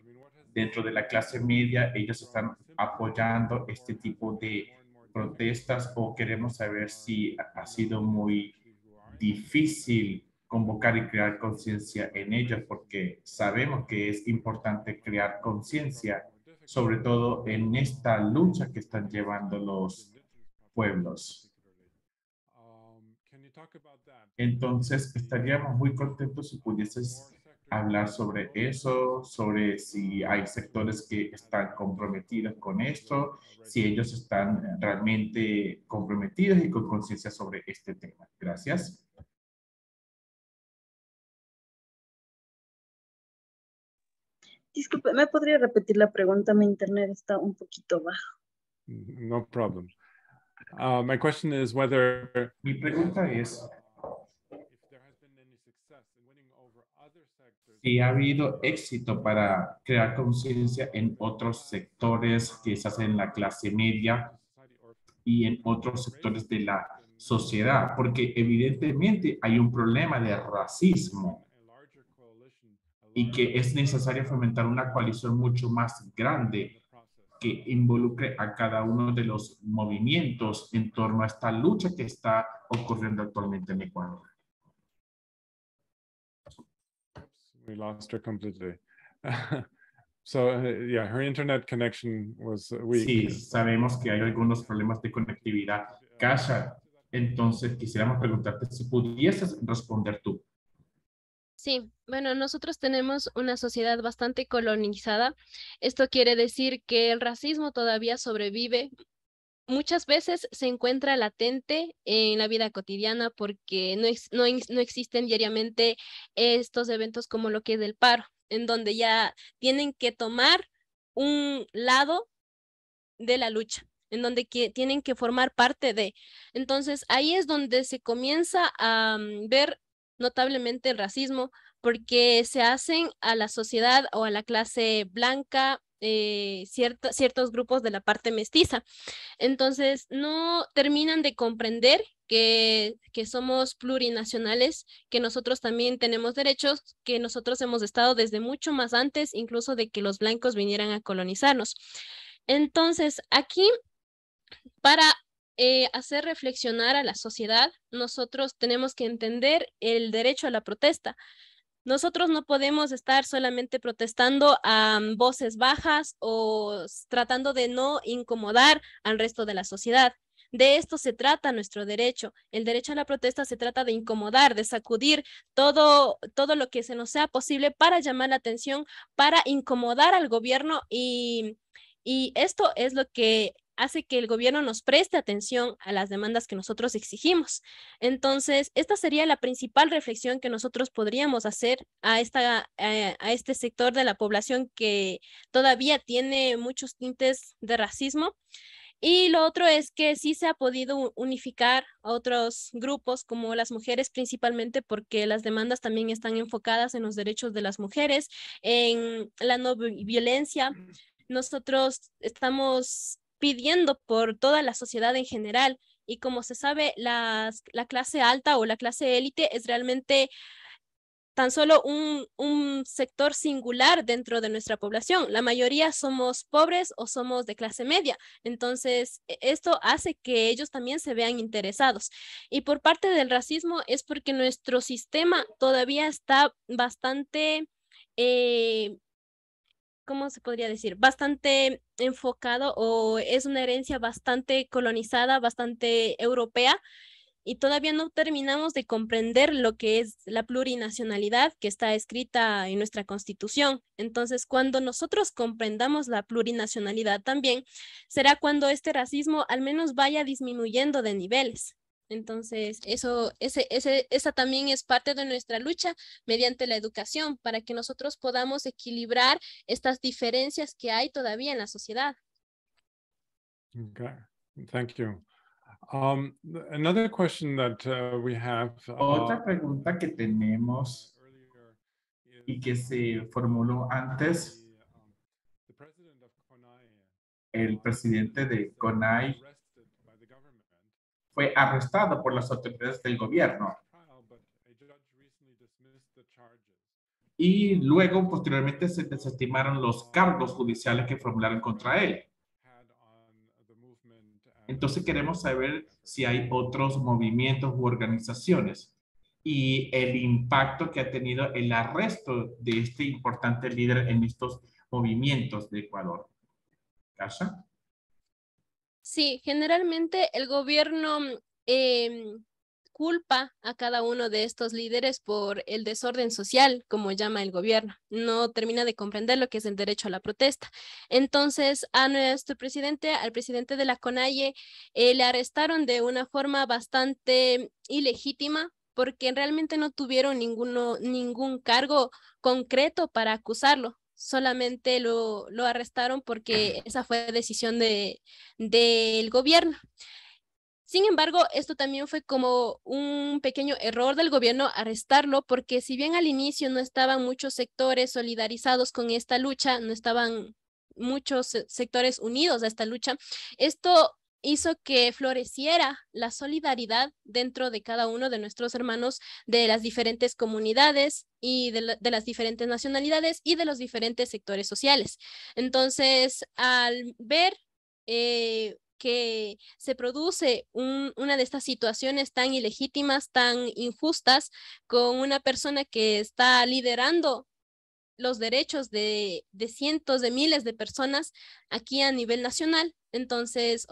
dentro de la clase media, ellos están apoyando este tipo de protestas o queremos saber si ha sido muy difícil convocar y crear conciencia en ellas, porque sabemos que es importante crear conciencia, sobre todo en esta lucha que están llevando los pueblos. Entonces, estaríamos muy contentos si pudieses hablar sobre eso, sobre si hay sectores que están comprometidos con esto, si ellos están realmente comprometidos y con conciencia sobre este tema. Gracias. Disculpe, ¿me podría repetir la pregunta? Mi internet está un poquito bajo. No problem. Uh, my question is whether... Mi pregunta es si ha habido éxito para crear conciencia en otros sectores, quizás en la clase media y en otros sectores de la sociedad, porque evidentemente hay un problema de racismo y que es necesario fomentar una coalición mucho más grande que involucre a cada uno de los movimientos en torno a esta lucha que está ocurriendo actualmente en Ecuador. Uh, internet connection Sí, sabemos que hay algunos problemas de conectividad. casa, entonces quisiéramos preguntarte si pudieses responder tú. Sí, bueno, nosotros tenemos una sociedad bastante colonizada. Esto quiere decir que el racismo todavía sobrevive. Muchas veces se encuentra latente en la vida cotidiana porque no, no, existen diariamente estos eventos como lo que es el paro, en donde ya tienen que tomar un lado de la lucha en donde que tienen que formar parte de. Entonces, ahí es donde se comienza a mm, ver notablemente el racismo, porque se hacen a la sociedad o a la clase blanca eh, ciertos grupos de la parte mestiza. Entonces, no terminan de comprender que, que, somos plurinacionales, que nosotros también tenemos derechos, que nosotros hemos estado desde mucho más antes, incluso de que los blancos vinieran a colonizarnos. Entonces, aquí, para eh, hacer reflexionar a la sociedad, nosotros tenemos que entender el derecho a la protesta. Nosotros no podemos estar solamente protestando a mm, voces bajas o tratando de no incomodar al resto de la sociedad. De esto se trata nuestro derecho. El derecho a la protesta se trata de incomodar, de sacudir todo, todo lo que se nos sea posible para llamar la atención, para incomodar al gobierno y, y esto es lo que hace que el gobierno nos preste atención a las demandas que nosotros exigimos. Entonces, esta sería la principal reflexión que nosotros podríamos hacer a, esta, eh, a, este sector de la población que todavía tiene muchos tintes de racismo. Y lo otro es que sí se ha podido unificar a otros grupos como las mujeres principalmente porque las demandas también están enfocadas en los derechos de las mujeres, en la no violencia. Nosotros estamos pidiendo por toda la sociedad en general. Y como se sabe, la clase alta o la clase élite es realmente tan solo un, sector singular dentro de nuestra población. La mayoría somos pobres o somos de clase media. Entonces, e, esto hace que ellos también se vean interesados. Y por parte del racismo es porque nuestro sistema todavía está bastante... Eh, ¿cómo se podría decir? Bastante enfocado o es una herencia bastante colonizada, bastante europea y todavía no terminamos de comprender lo que es la plurinacionalidad que está escrita en nuestra constitución. Entonces, cuando nosotros comprendamos la plurinacionalidad también, será cuando este racismo al menos vaya disminuyendo de niveles. Entonces, eso, esa también es parte de nuestra lucha mediante la educación, para que nosotros podamos equilibrar estas diferencias que hay todavía en la sociedad. thank Otra pregunta que tenemos y que se formuló um, antes. El presidente de CONAI arrestado por las autoridades del gobierno. Y luego, posteriormente, se desestimaron los cargos judiciales que formularon contra él. Entonces queremos saber si hay otros movimientos u organizaciones y el impacto que ha tenido el arresto de este importante líder en estos movimientos de Ecuador. ¿Casa? Sí, generalmente el gobierno mm, em, culpa a cada uno de estos líderes por el desorden social, como llama el gobierno. No termina de comprender lo que es el derecho a la protesta. Entonces, a nuestro presidente, al presidente de la CONAIE, eh, le arrestaron de una forma bastante ilegítima porque realmente no tuvieron ninguno, ningún cargo concreto para acusarlo solamente lo, arrestaron porque esa fue decisión del gobierno. Sin embargo, esto también fue como un pequeño error del gobierno arrestarlo, porque si bien al inicio no estaban muchos sectores solidarizados con esta lucha, no estaban muchos sectores unidos a esta lucha, esto hizo que floreciera la solidaridad dentro de cada uno de nuestros hermanos de las diferentes comunidades y de, las diferentes nacionalidades y de los diferentes sectores sociales. Entonces, al ver eh, que se produce una de estas situaciones tan ilegítimas, tan injustas, con una persona que está liderando los derechos de, cientos de miles de personas aquí a nivel nacional. Entonces,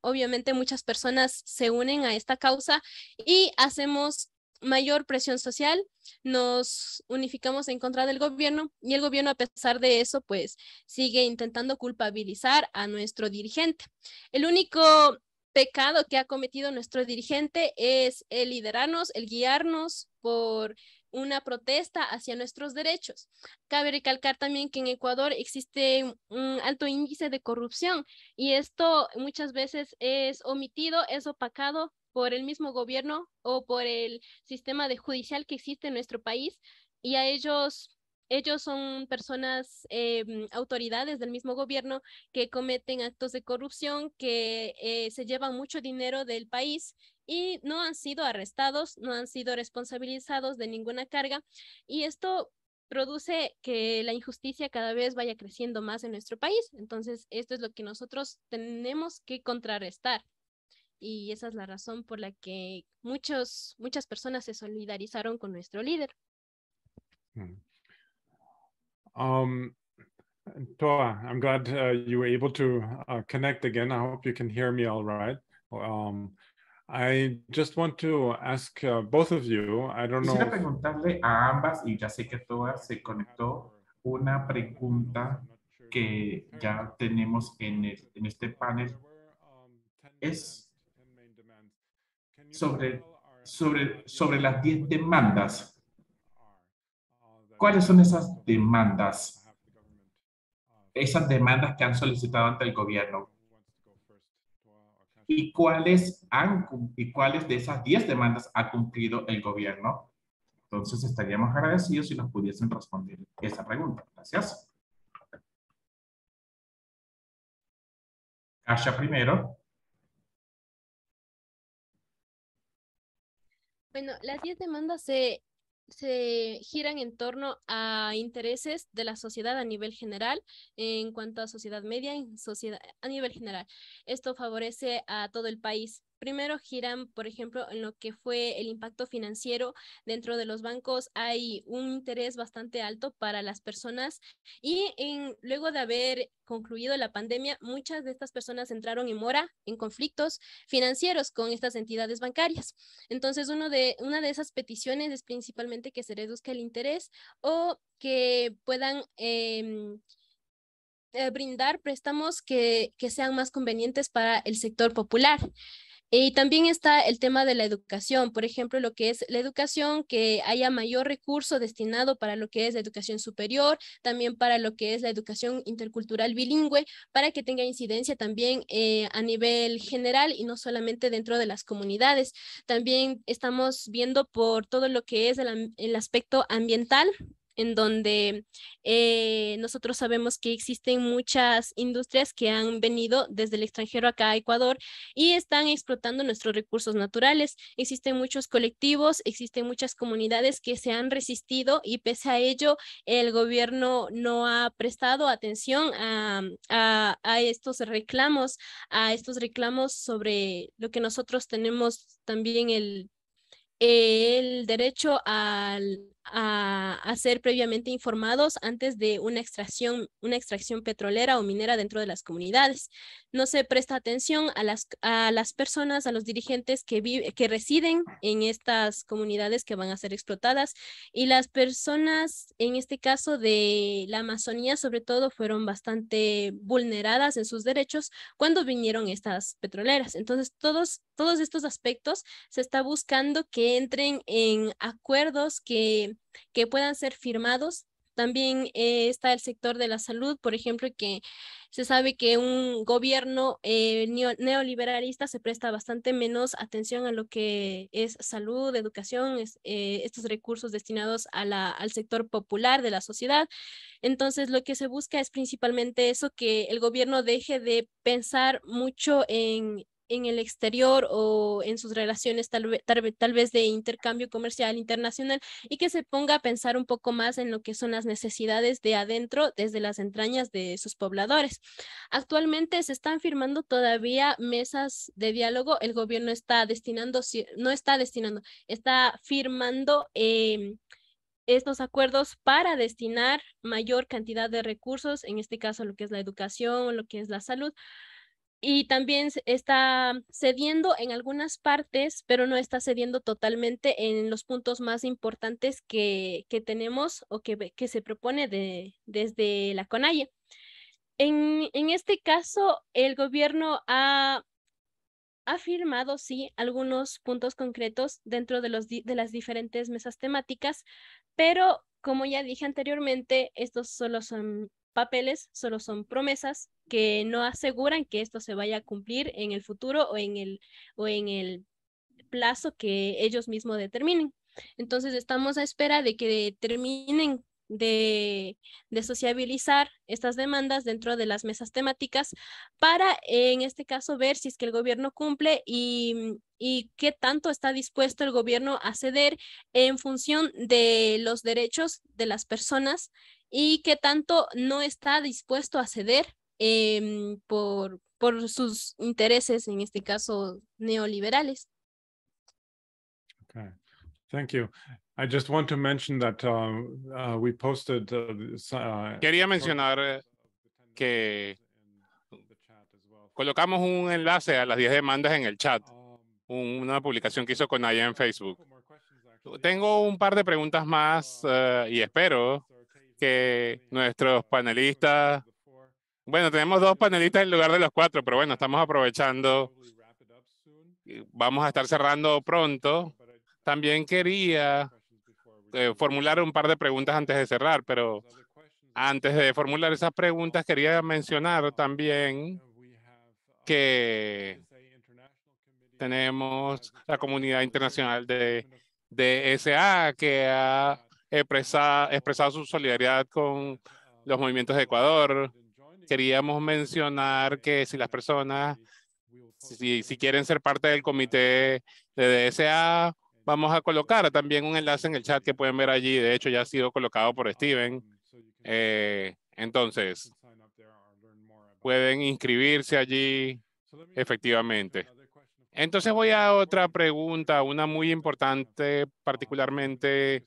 obviamente muchas personas se unen a esta causa y hacemos mayor presión social, nos unificamos en contra del gobierno y el gobierno a pesar de eso pues sigue intentando culpabilizar a nuestro dirigente. El único pecado que ha cometido nuestro dirigente es el liderarnos, el guiarnos por una protesta hacia nuestros derechos. Cabe recalcar también que en Ecuador existe un alto índice de corrupción y esto muchas veces es omitido, es opacado por el mismo gobierno o por el sistema de judicial que existe en nuestro país y a ellos ellos son personas, eh, autoridades del mismo gobierno que cometen actos de corrupción, que eh, se llevan mucho dinero del país y no han sido arrestados, no han sido responsabilizados de ninguna carga. Y esto produce que la injusticia cada vez vaya creciendo más en nuestro país. Entonces, esto es lo que nosotros tenemos que contrarrestar y esa es la razón por la que muchos, muchas personas se solidarizaron con nuestro líder. Mm. Um, Toa, I'm glad uh, you were able to uh, connect again. I hope you can hear me all right. Um, I just want to ask uh, both of you, I don't Quisiera preguntarle a ambas, y ya sé que Toa se conectó, una pregunta que ya tenemos en, en este panel. Es sobre, sobre, sobre las 10 demandas. ¿Cuáles son esas demandas? Esas demandas que han solicitado ante el gobierno. ¿Y cuáles, han, y cuáles de esas 10 demandas ha cumplido el gobierno? Entonces estaríamos agradecidos si nos pudiesen responder esa pregunta. Gracias. Asha primero. Bueno, las diez demandas se, se giran en torno a intereses de la sociedad a nivel general, en cuanto a sociedad media, en sociedad, a nivel general. Esto favorece a todo el país. Primero giran, por ejemplo, en lo que fue el impacto financiero. Dentro de los bancos hay un interés bastante alto para las personas y luego de haber concluido la pandemia, muchas de estas personas entraron en mora, en conflictos financieros con estas entidades bancarias. Entonces, uno de, una de esas peticiones es principalmente que se reduzca el interés o que puedan... Em, eh, brindar préstamos que, que, sean más convenientes para el sector popular. Y también está el tema de la educación, por ejemplo, lo que es la educación, que haya mayor recurso destinado para lo que es la educación superior, también para lo que es la educación intercultural bilingüe, para que tenga incidencia también eh, a nivel general y no solamente dentro de las comunidades. También estamos viendo por todo lo que es el aspecto ambiental, en donde eh, nosotros sabemos que existen muchas industrias que han venido desde el extranjero acá a Ecuador y están explotando nuestros recursos naturales. Existen muchos colectivos, existen muchas comunidades que se han resistido y pese a ello el gobierno no ha prestado atención a, a estos reclamos, a estos reclamos sobre lo que nosotros tenemos también el, el derecho al a, ser previamente informados antes de una extracción, una extracción petrolera o minera dentro de las comunidades. No se presta atención a las, a las personas, a los dirigentes que, que residen en estas comunidades que van a ser explotadas y las personas, en este caso de la Amazonía, sobre todo, fueron bastante vulneradas en sus derechos cuando vinieron estas petroleras. Entonces, todos, todos estos aspectos se está buscando que entren en acuerdos que que puedan ser firmados. También eh, está el sector de la salud, por ejemplo, que se sabe que un gobierno eh, neoliberalista se presta bastante menos atención a lo que es salud, educación, eh, estos recursos destinados al sector popular de la sociedad. Entonces, lo que se busca es principalmente eso, que el gobierno deje de pensar mucho en en el exterior o en sus relaciones tal, vez de intercambio comercial internacional y que se ponga a pensar un poco más en lo que son las necesidades de adentro desde las entrañas de sus pobladores. Actualmente se están firmando todavía mesas de diálogo, el gobierno está destinando, no está destinando, está firmando... Em, estos acuerdos para destinar mayor cantidad de recursos, en este caso lo que es la educación, lo que es la salud, y también está cediendo en algunas partes, pero no está cediendo totalmente en los puntos más importantes que, tenemos o que, que se propone de, desde la CONAIE. En, este caso, el gobierno ha, firmado, sí, algunos puntos concretos dentro de, los, de las diferentes mesas temáticas, pero como ya dije anteriormente, estos solo son papeles solo son promesas que no aseguran que esto se vaya a cumplir en el futuro o en el, o en el plazo que ellos mismos determinen. Entonces estamos a espera de que terminen de, de, sociabilizar estas demandas dentro de las mesas temáticas para, en este caso, ver si es que el gobierno cumple y, y qué tanto está dispuesto el gobierno a ceder en función de los derechos de las personas y que tanto no está dispuesto a ceder eh, por, por sus intereses, en este caso neoliberales. Quería mencionar que colocamos un enlace a las 10 demandas en el chat, um, una publicación que hizo con Aya en Facebook. Tengo un par de preguntas más uh, uh, y espero que nuestros panelistas, bueno, tenemos dos panelistas en lugar de los cuatro, pero bueno, estamos aprovechando. Vamos a estar cerrando pronto. También quería eh, formular un par de preguntas antes de cerrar, pero antes de formular esas preguntas, quería mencionar también que tenemos la comunidad internacional de DSA que ha expresa, expresado su solidaridad con los movimientos de Ecuador. Queríamos mencionar que si las personas, si, si quieren ser parte del comité de DSA, vamos a colocar también un enlace en el chat que pueden ver allí. De hecho, ya ha sido colocado por Steven. Eh, entonces, pueden inscribirse allí efectivamente. Entonces voy a otra pregunta, una muy importante, particularmente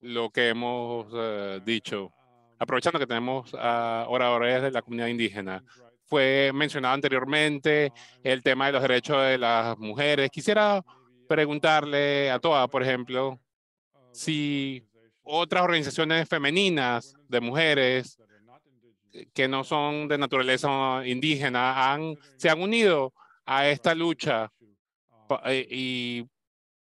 lo que hemos eh, dicho, aprovechando que tenemos a oradores de la comunidad indígena. Fue mencionado anteriormente el tema de los derechos de las mujeres. Quisiera preguntarle a todas, por ejemplo, si otras organizaciones femeninas de mujeres que no son de naturaleza indígena han, se han unido a esta lucha eh, y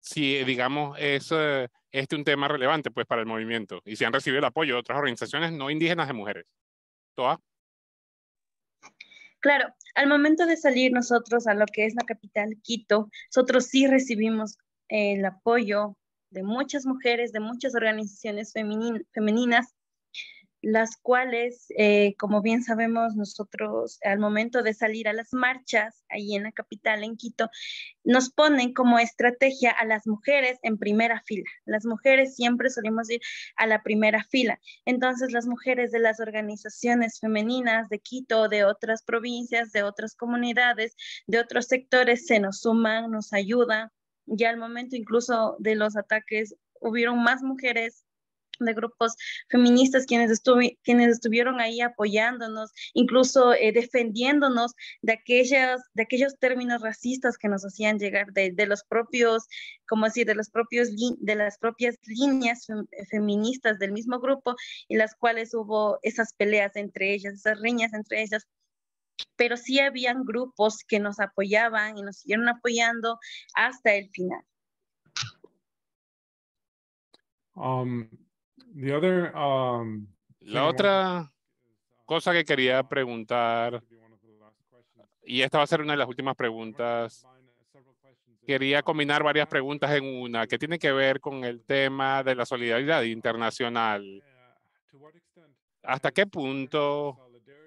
si, eh, digamos, es eh, este un tema relevante pues para el movimiento y si han recibido el apoyo de otras organizaciones no indígenas de mujeres. ¿Toa? Claro, al momento de salir nosotros a lo que es la capital Quito, nosotros sí recibimos el apoyo de muchas mujeres, de muchas organizaciones femeninas las cuales, eh, como bien sabemos nosotros, al momento de salir a las marchas ahí en la capital, en Quito, nos ponen como estrategia a las mujeres en primera fila. Las mujeres siempre solemos ir a la primera fila. Entonces, las mujeres de las organizaciones femeninas de Quito, de otras provincias, de otras comunidades, de otros sectores, se nos suman, nos ayudan. Ya al momento incluso de los ataques hubieron más mujeres de grupos feministas quienes, quienes estuvieron ahí apoyándonos, incluso eh, defendiéndonos de, aquellas, de aquellos términos racistas que nos hacían llegar de, los propios, como así de, los propios, de las propias líneas feministas del mismo grupo, en las cuales hubo esas peleas entre ellas, esas riñas entre ellas, pero sí habían grupos que nos apoyaban y nos siguieron apoyando hasta el final. Um. Um, la otra cosa que quería preguntar, y esta va a ser una de las últimas preguntas, uh, quería combinar varias preguntas en una que tiene que ver con el tema de la solidaridad internacional. ¿Hasta qué punto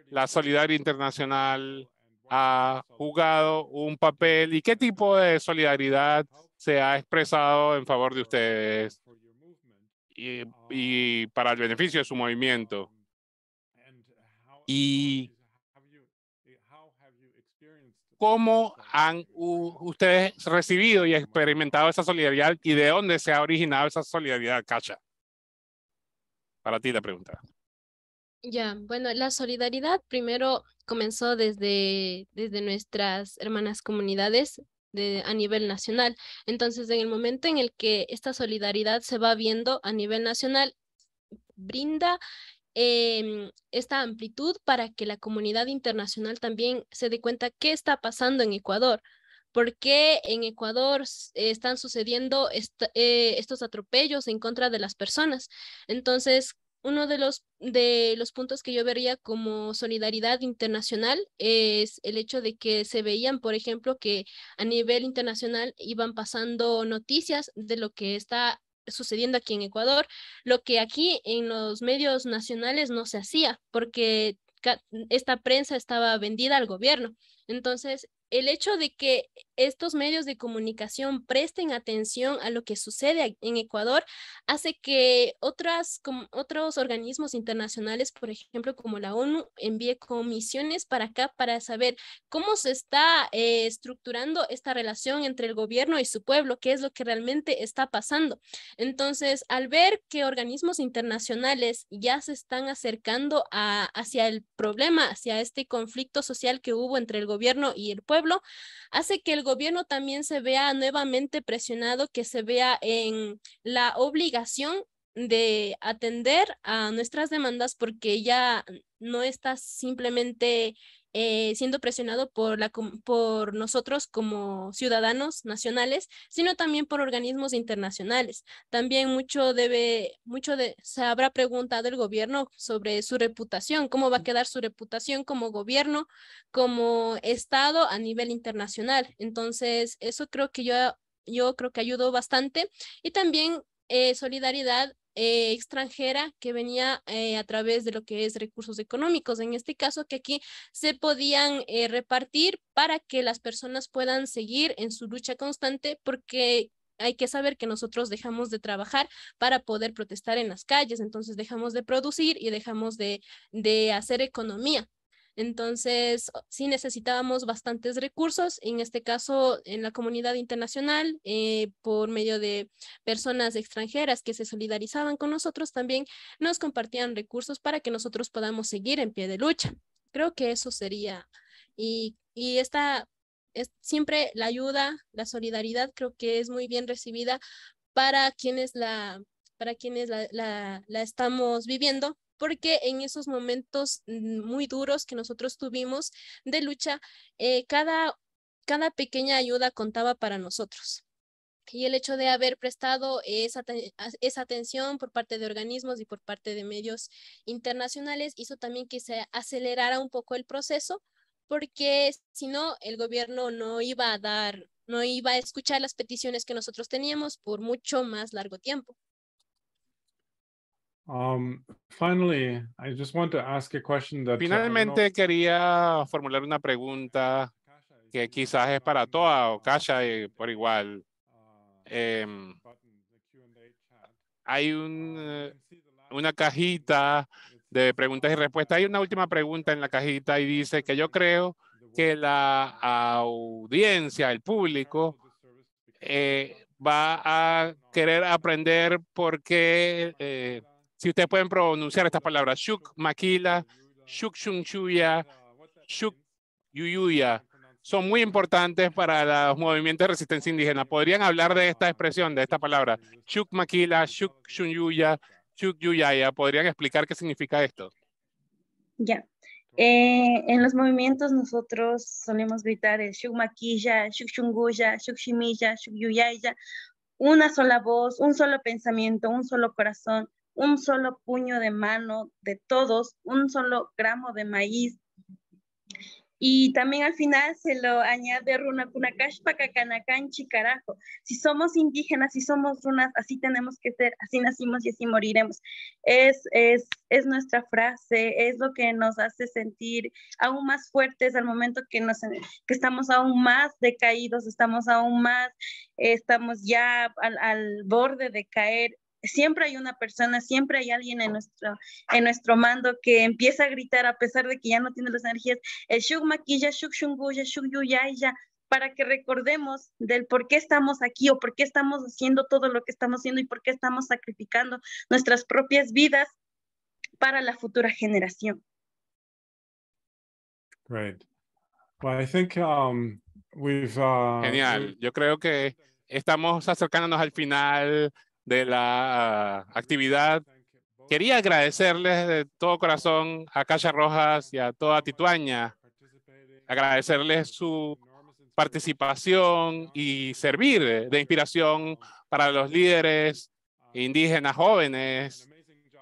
la solidaridad internacional ha jugado un papel y qué tipo de solidaridad se ha expresado en favor de ustedes Oh. y, para el beneficio de su movimiento. Mm. Uh, ¿Y eh, cómo han ustedes recibido y experimentado esa solidaridad y de dónde se ha originado esa solidaridad, Cacha? Para ti la pregunta. Ya, bueno, la solidaridad primero comenzó desde, desde nuestras hermanas comunidades a nivel nacional. Entonces, en el momento en el que esta solidaridad se va viendo a nivel nacional, brinda em, esta amplitud para que la comunidad internacional también se dé cuenta qué está pasando en Ecuador, por qué en Ecuador están sucediendo eh, estos atropellos en contra de las personas. Entonces, uno de los, de los puntos que yo vería como solidaridad internacional es el hecho de que se veían, por ejemplo, que a nivel internacional iban pasando noticias de lo que está sucediendo aquí en Ecuador, lo que aquí en los medios nacionales no se hacía, porque esta prensa estaba vendida al gobierno. Entonces, el hecho de que estos medios de comunicación presten atención a lo que sucede en Ecuador hace que otras, otros organismos internacionales, por ejemplo, como la ONU, envíe comisiones para acá para saber cómo se está eh, estructurando esta relación entre el gobierno y su pueblo, qué es lo que realmente está pasando. Entonces, al ver que organismos internacionales ya se están acercando a, hacia el problema, hacia este conflicto social que hubo entre el gobierno y el pueblo, hace que el gobierno también se vea nuevamente presionado, que se vea en la obligación de atender a nuestras demandas porque ya no está simplemente eh, siendo presionado por, la, por nosotros como ciudadanos nacionales, sino también por organismos internacionales. También mucho debe, mucho de, se habrá preguntado el gobierno sobre su reputación, cómo va a quedar su reputación como gobierno, como Estado a nivel internacional. Entonces, eso creo que yo, yo creo que ayudó bastante. Y también eh, solidaridad eh, extranjera que venía eh, a través de lo que es recursos económicos, en este caso que aquí se podían eh, repartir para que las personas puedan seguir en su lucha constante porque hay que saber que nosotros dejamos de trabajar para poder protestar en las calles, entonces dejamos de producir y dejamos de hacer economía. Entonces, sí necesitábamos bastantes recursos, en este caso en la comunidad internacional, eh, por medio de personas extranjeras que se solidarizaban con nosotros, también nos compartían recursos para que nosotros podamos seguir en pie de lucha. Creo que eso sería. Y, esta es, siempre la ayuda, la solidaridad, creo que es muy bien recibida para quienes para quienes la estamos viviendo porque en esos momentos mm, muy duros que nosotros tuvimos de lucha, eh, cada, pequeña ayuda contaba para nosotros y el hecho de haber prestado esa, atención por parte de organismos y por parte de medios internacionales hizo también que se acelerara un poco el proceso, porque si no, el gobierno no iba a dar, no iba a escuchar las peticiones que nosotros teníamos por mucho más largo tiempo. Finalmente quería formular una pregunta que quizás es para toda o Kasha eh, por igual. Em, hay un, eh, una cajita de preguntas y respuestas. Hay una última pregunta en la cajita y dice que yo creo que la audiencia, el público, eh, va a querer aprender por qué si ustedes pueden pronunciar estas palabras, Shuk Maquila, Shuk Shunchuya, Shuk Yuyuya, son muy importantes para los movimientos de resistencia indígena. ¿Podrían hablar de esta expresión, de esta palabra? Shuk Maquila, Shuk Shunyuya, Shuk Yuyaya. ¿Podrían explicar qué significa esto? Ya. Eh, en los movimientos nosotros solemos gritar Shuk Makila, Shuk Shunguya, Shuk Shimilla, Shuk Yuyaya. Una sola voz, un solo pensamiento, un solo corazón, un solo puño de mano de todos, un solo gramo de maíz. Y también al final se lo añade Runa Runakunakashpakakanachanchi, carajo. Si somos indígenas, si somos runas, así tenemos que ser, así nacimos y así moriremos. Es, es, es nuestra frase, es lo que nos hace sentir aún más fuertes al momento que, nos, que estamos aún más decaídos, estamos aún más, eh, estamos ya al, al borde de caer siempre hay una persona, siempre hay alguien en nuestro, en nuestro mando que empieza a gritar a pesar de que ya no tiene las energías, el shug maquilla, shug para que recordemos del por qué estamos aquí o por qué estamos haciendo todo lo que estamos haciendo y por qué estamos sacrificando nuestras propias vidas para la futura generación. Right. Well, I think um, uh, Genial. Yo creo que estamos acercándonos al final de la ah, actividad. Quería agradecerles de todo corazón a Calla Rojas y a toda Tituaña, agradecerles su participación y servir de inspiración para los líderes indígenas jóvenes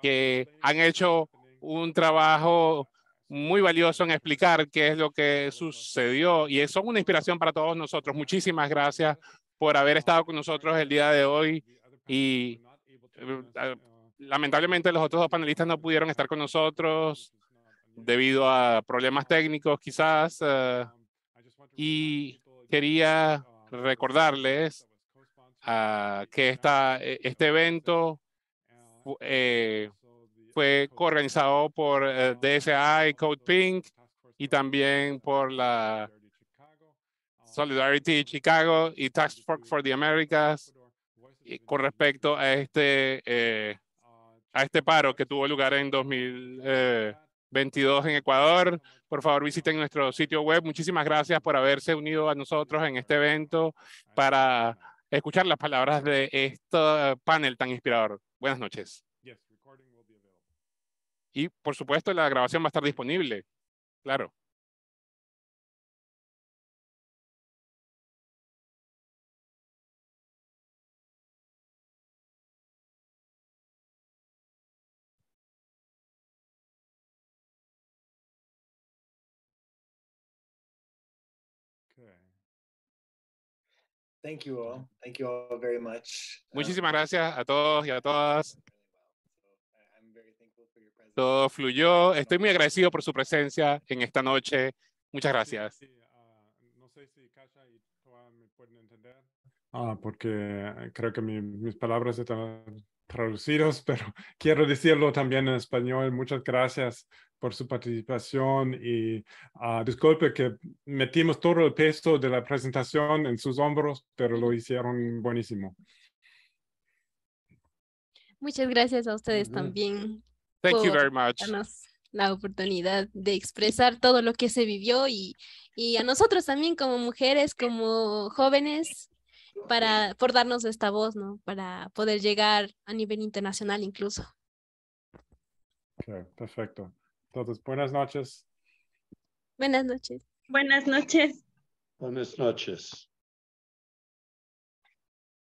que han hecho un trabajo muy valioso en explicar qué es lo que sucedió y son una inspiración para todos nosotros. Muchísimas gracias por haber estado con nosotros el día de hoy y eh, ah, uh, lamentablemente los otros dos panelistas no pudieron estar con nosotros debido a problemas técnicos quizás. Eh, um, y quería um, recordarles que esta, e, este evento fue eh, organizado por DSI Code Pink y también por la Solidarity Chicago um, y Tax for the Americas con respecto a este, eh, a este paro que tuvo lugar en 2022 eh, en Ecuador. Por favor, visiten nuestro sitio web. Muchísimas gracias por haberse unido a nosotros en este evento para escuchar las palabras de este panel tan inspirador. Buenas noches. Y por supuesto, la grabación va a estar disponible. Claro. Um, Muchísimas gracias a todos y a todas. Todo fluyó. Estoy muy agradecido por su presencia en esta noche. Muchas gracias. Ah, no sé si y me pueden entender. Ah, porque creo que mis palabras están traducidos, pero quiero decirlo también en español. Muchas gracias por su participación y ah, disculpe que metimos todo el peso de la presentación en sus hombros, pero lo hicieron buenísimo. Muchas gracias a ustedes también. por Darnos la oportunidad de expresar todo lo que se vivió y, y a nosotros también como mujeres, como jóvenes, para, por darnos esta voz, ¿no? Para poder llegar a nivel internacional incluso. Ok, perfecto. Entonces, buenas noches. Buenas noches. Buenas noches. Buenas noches.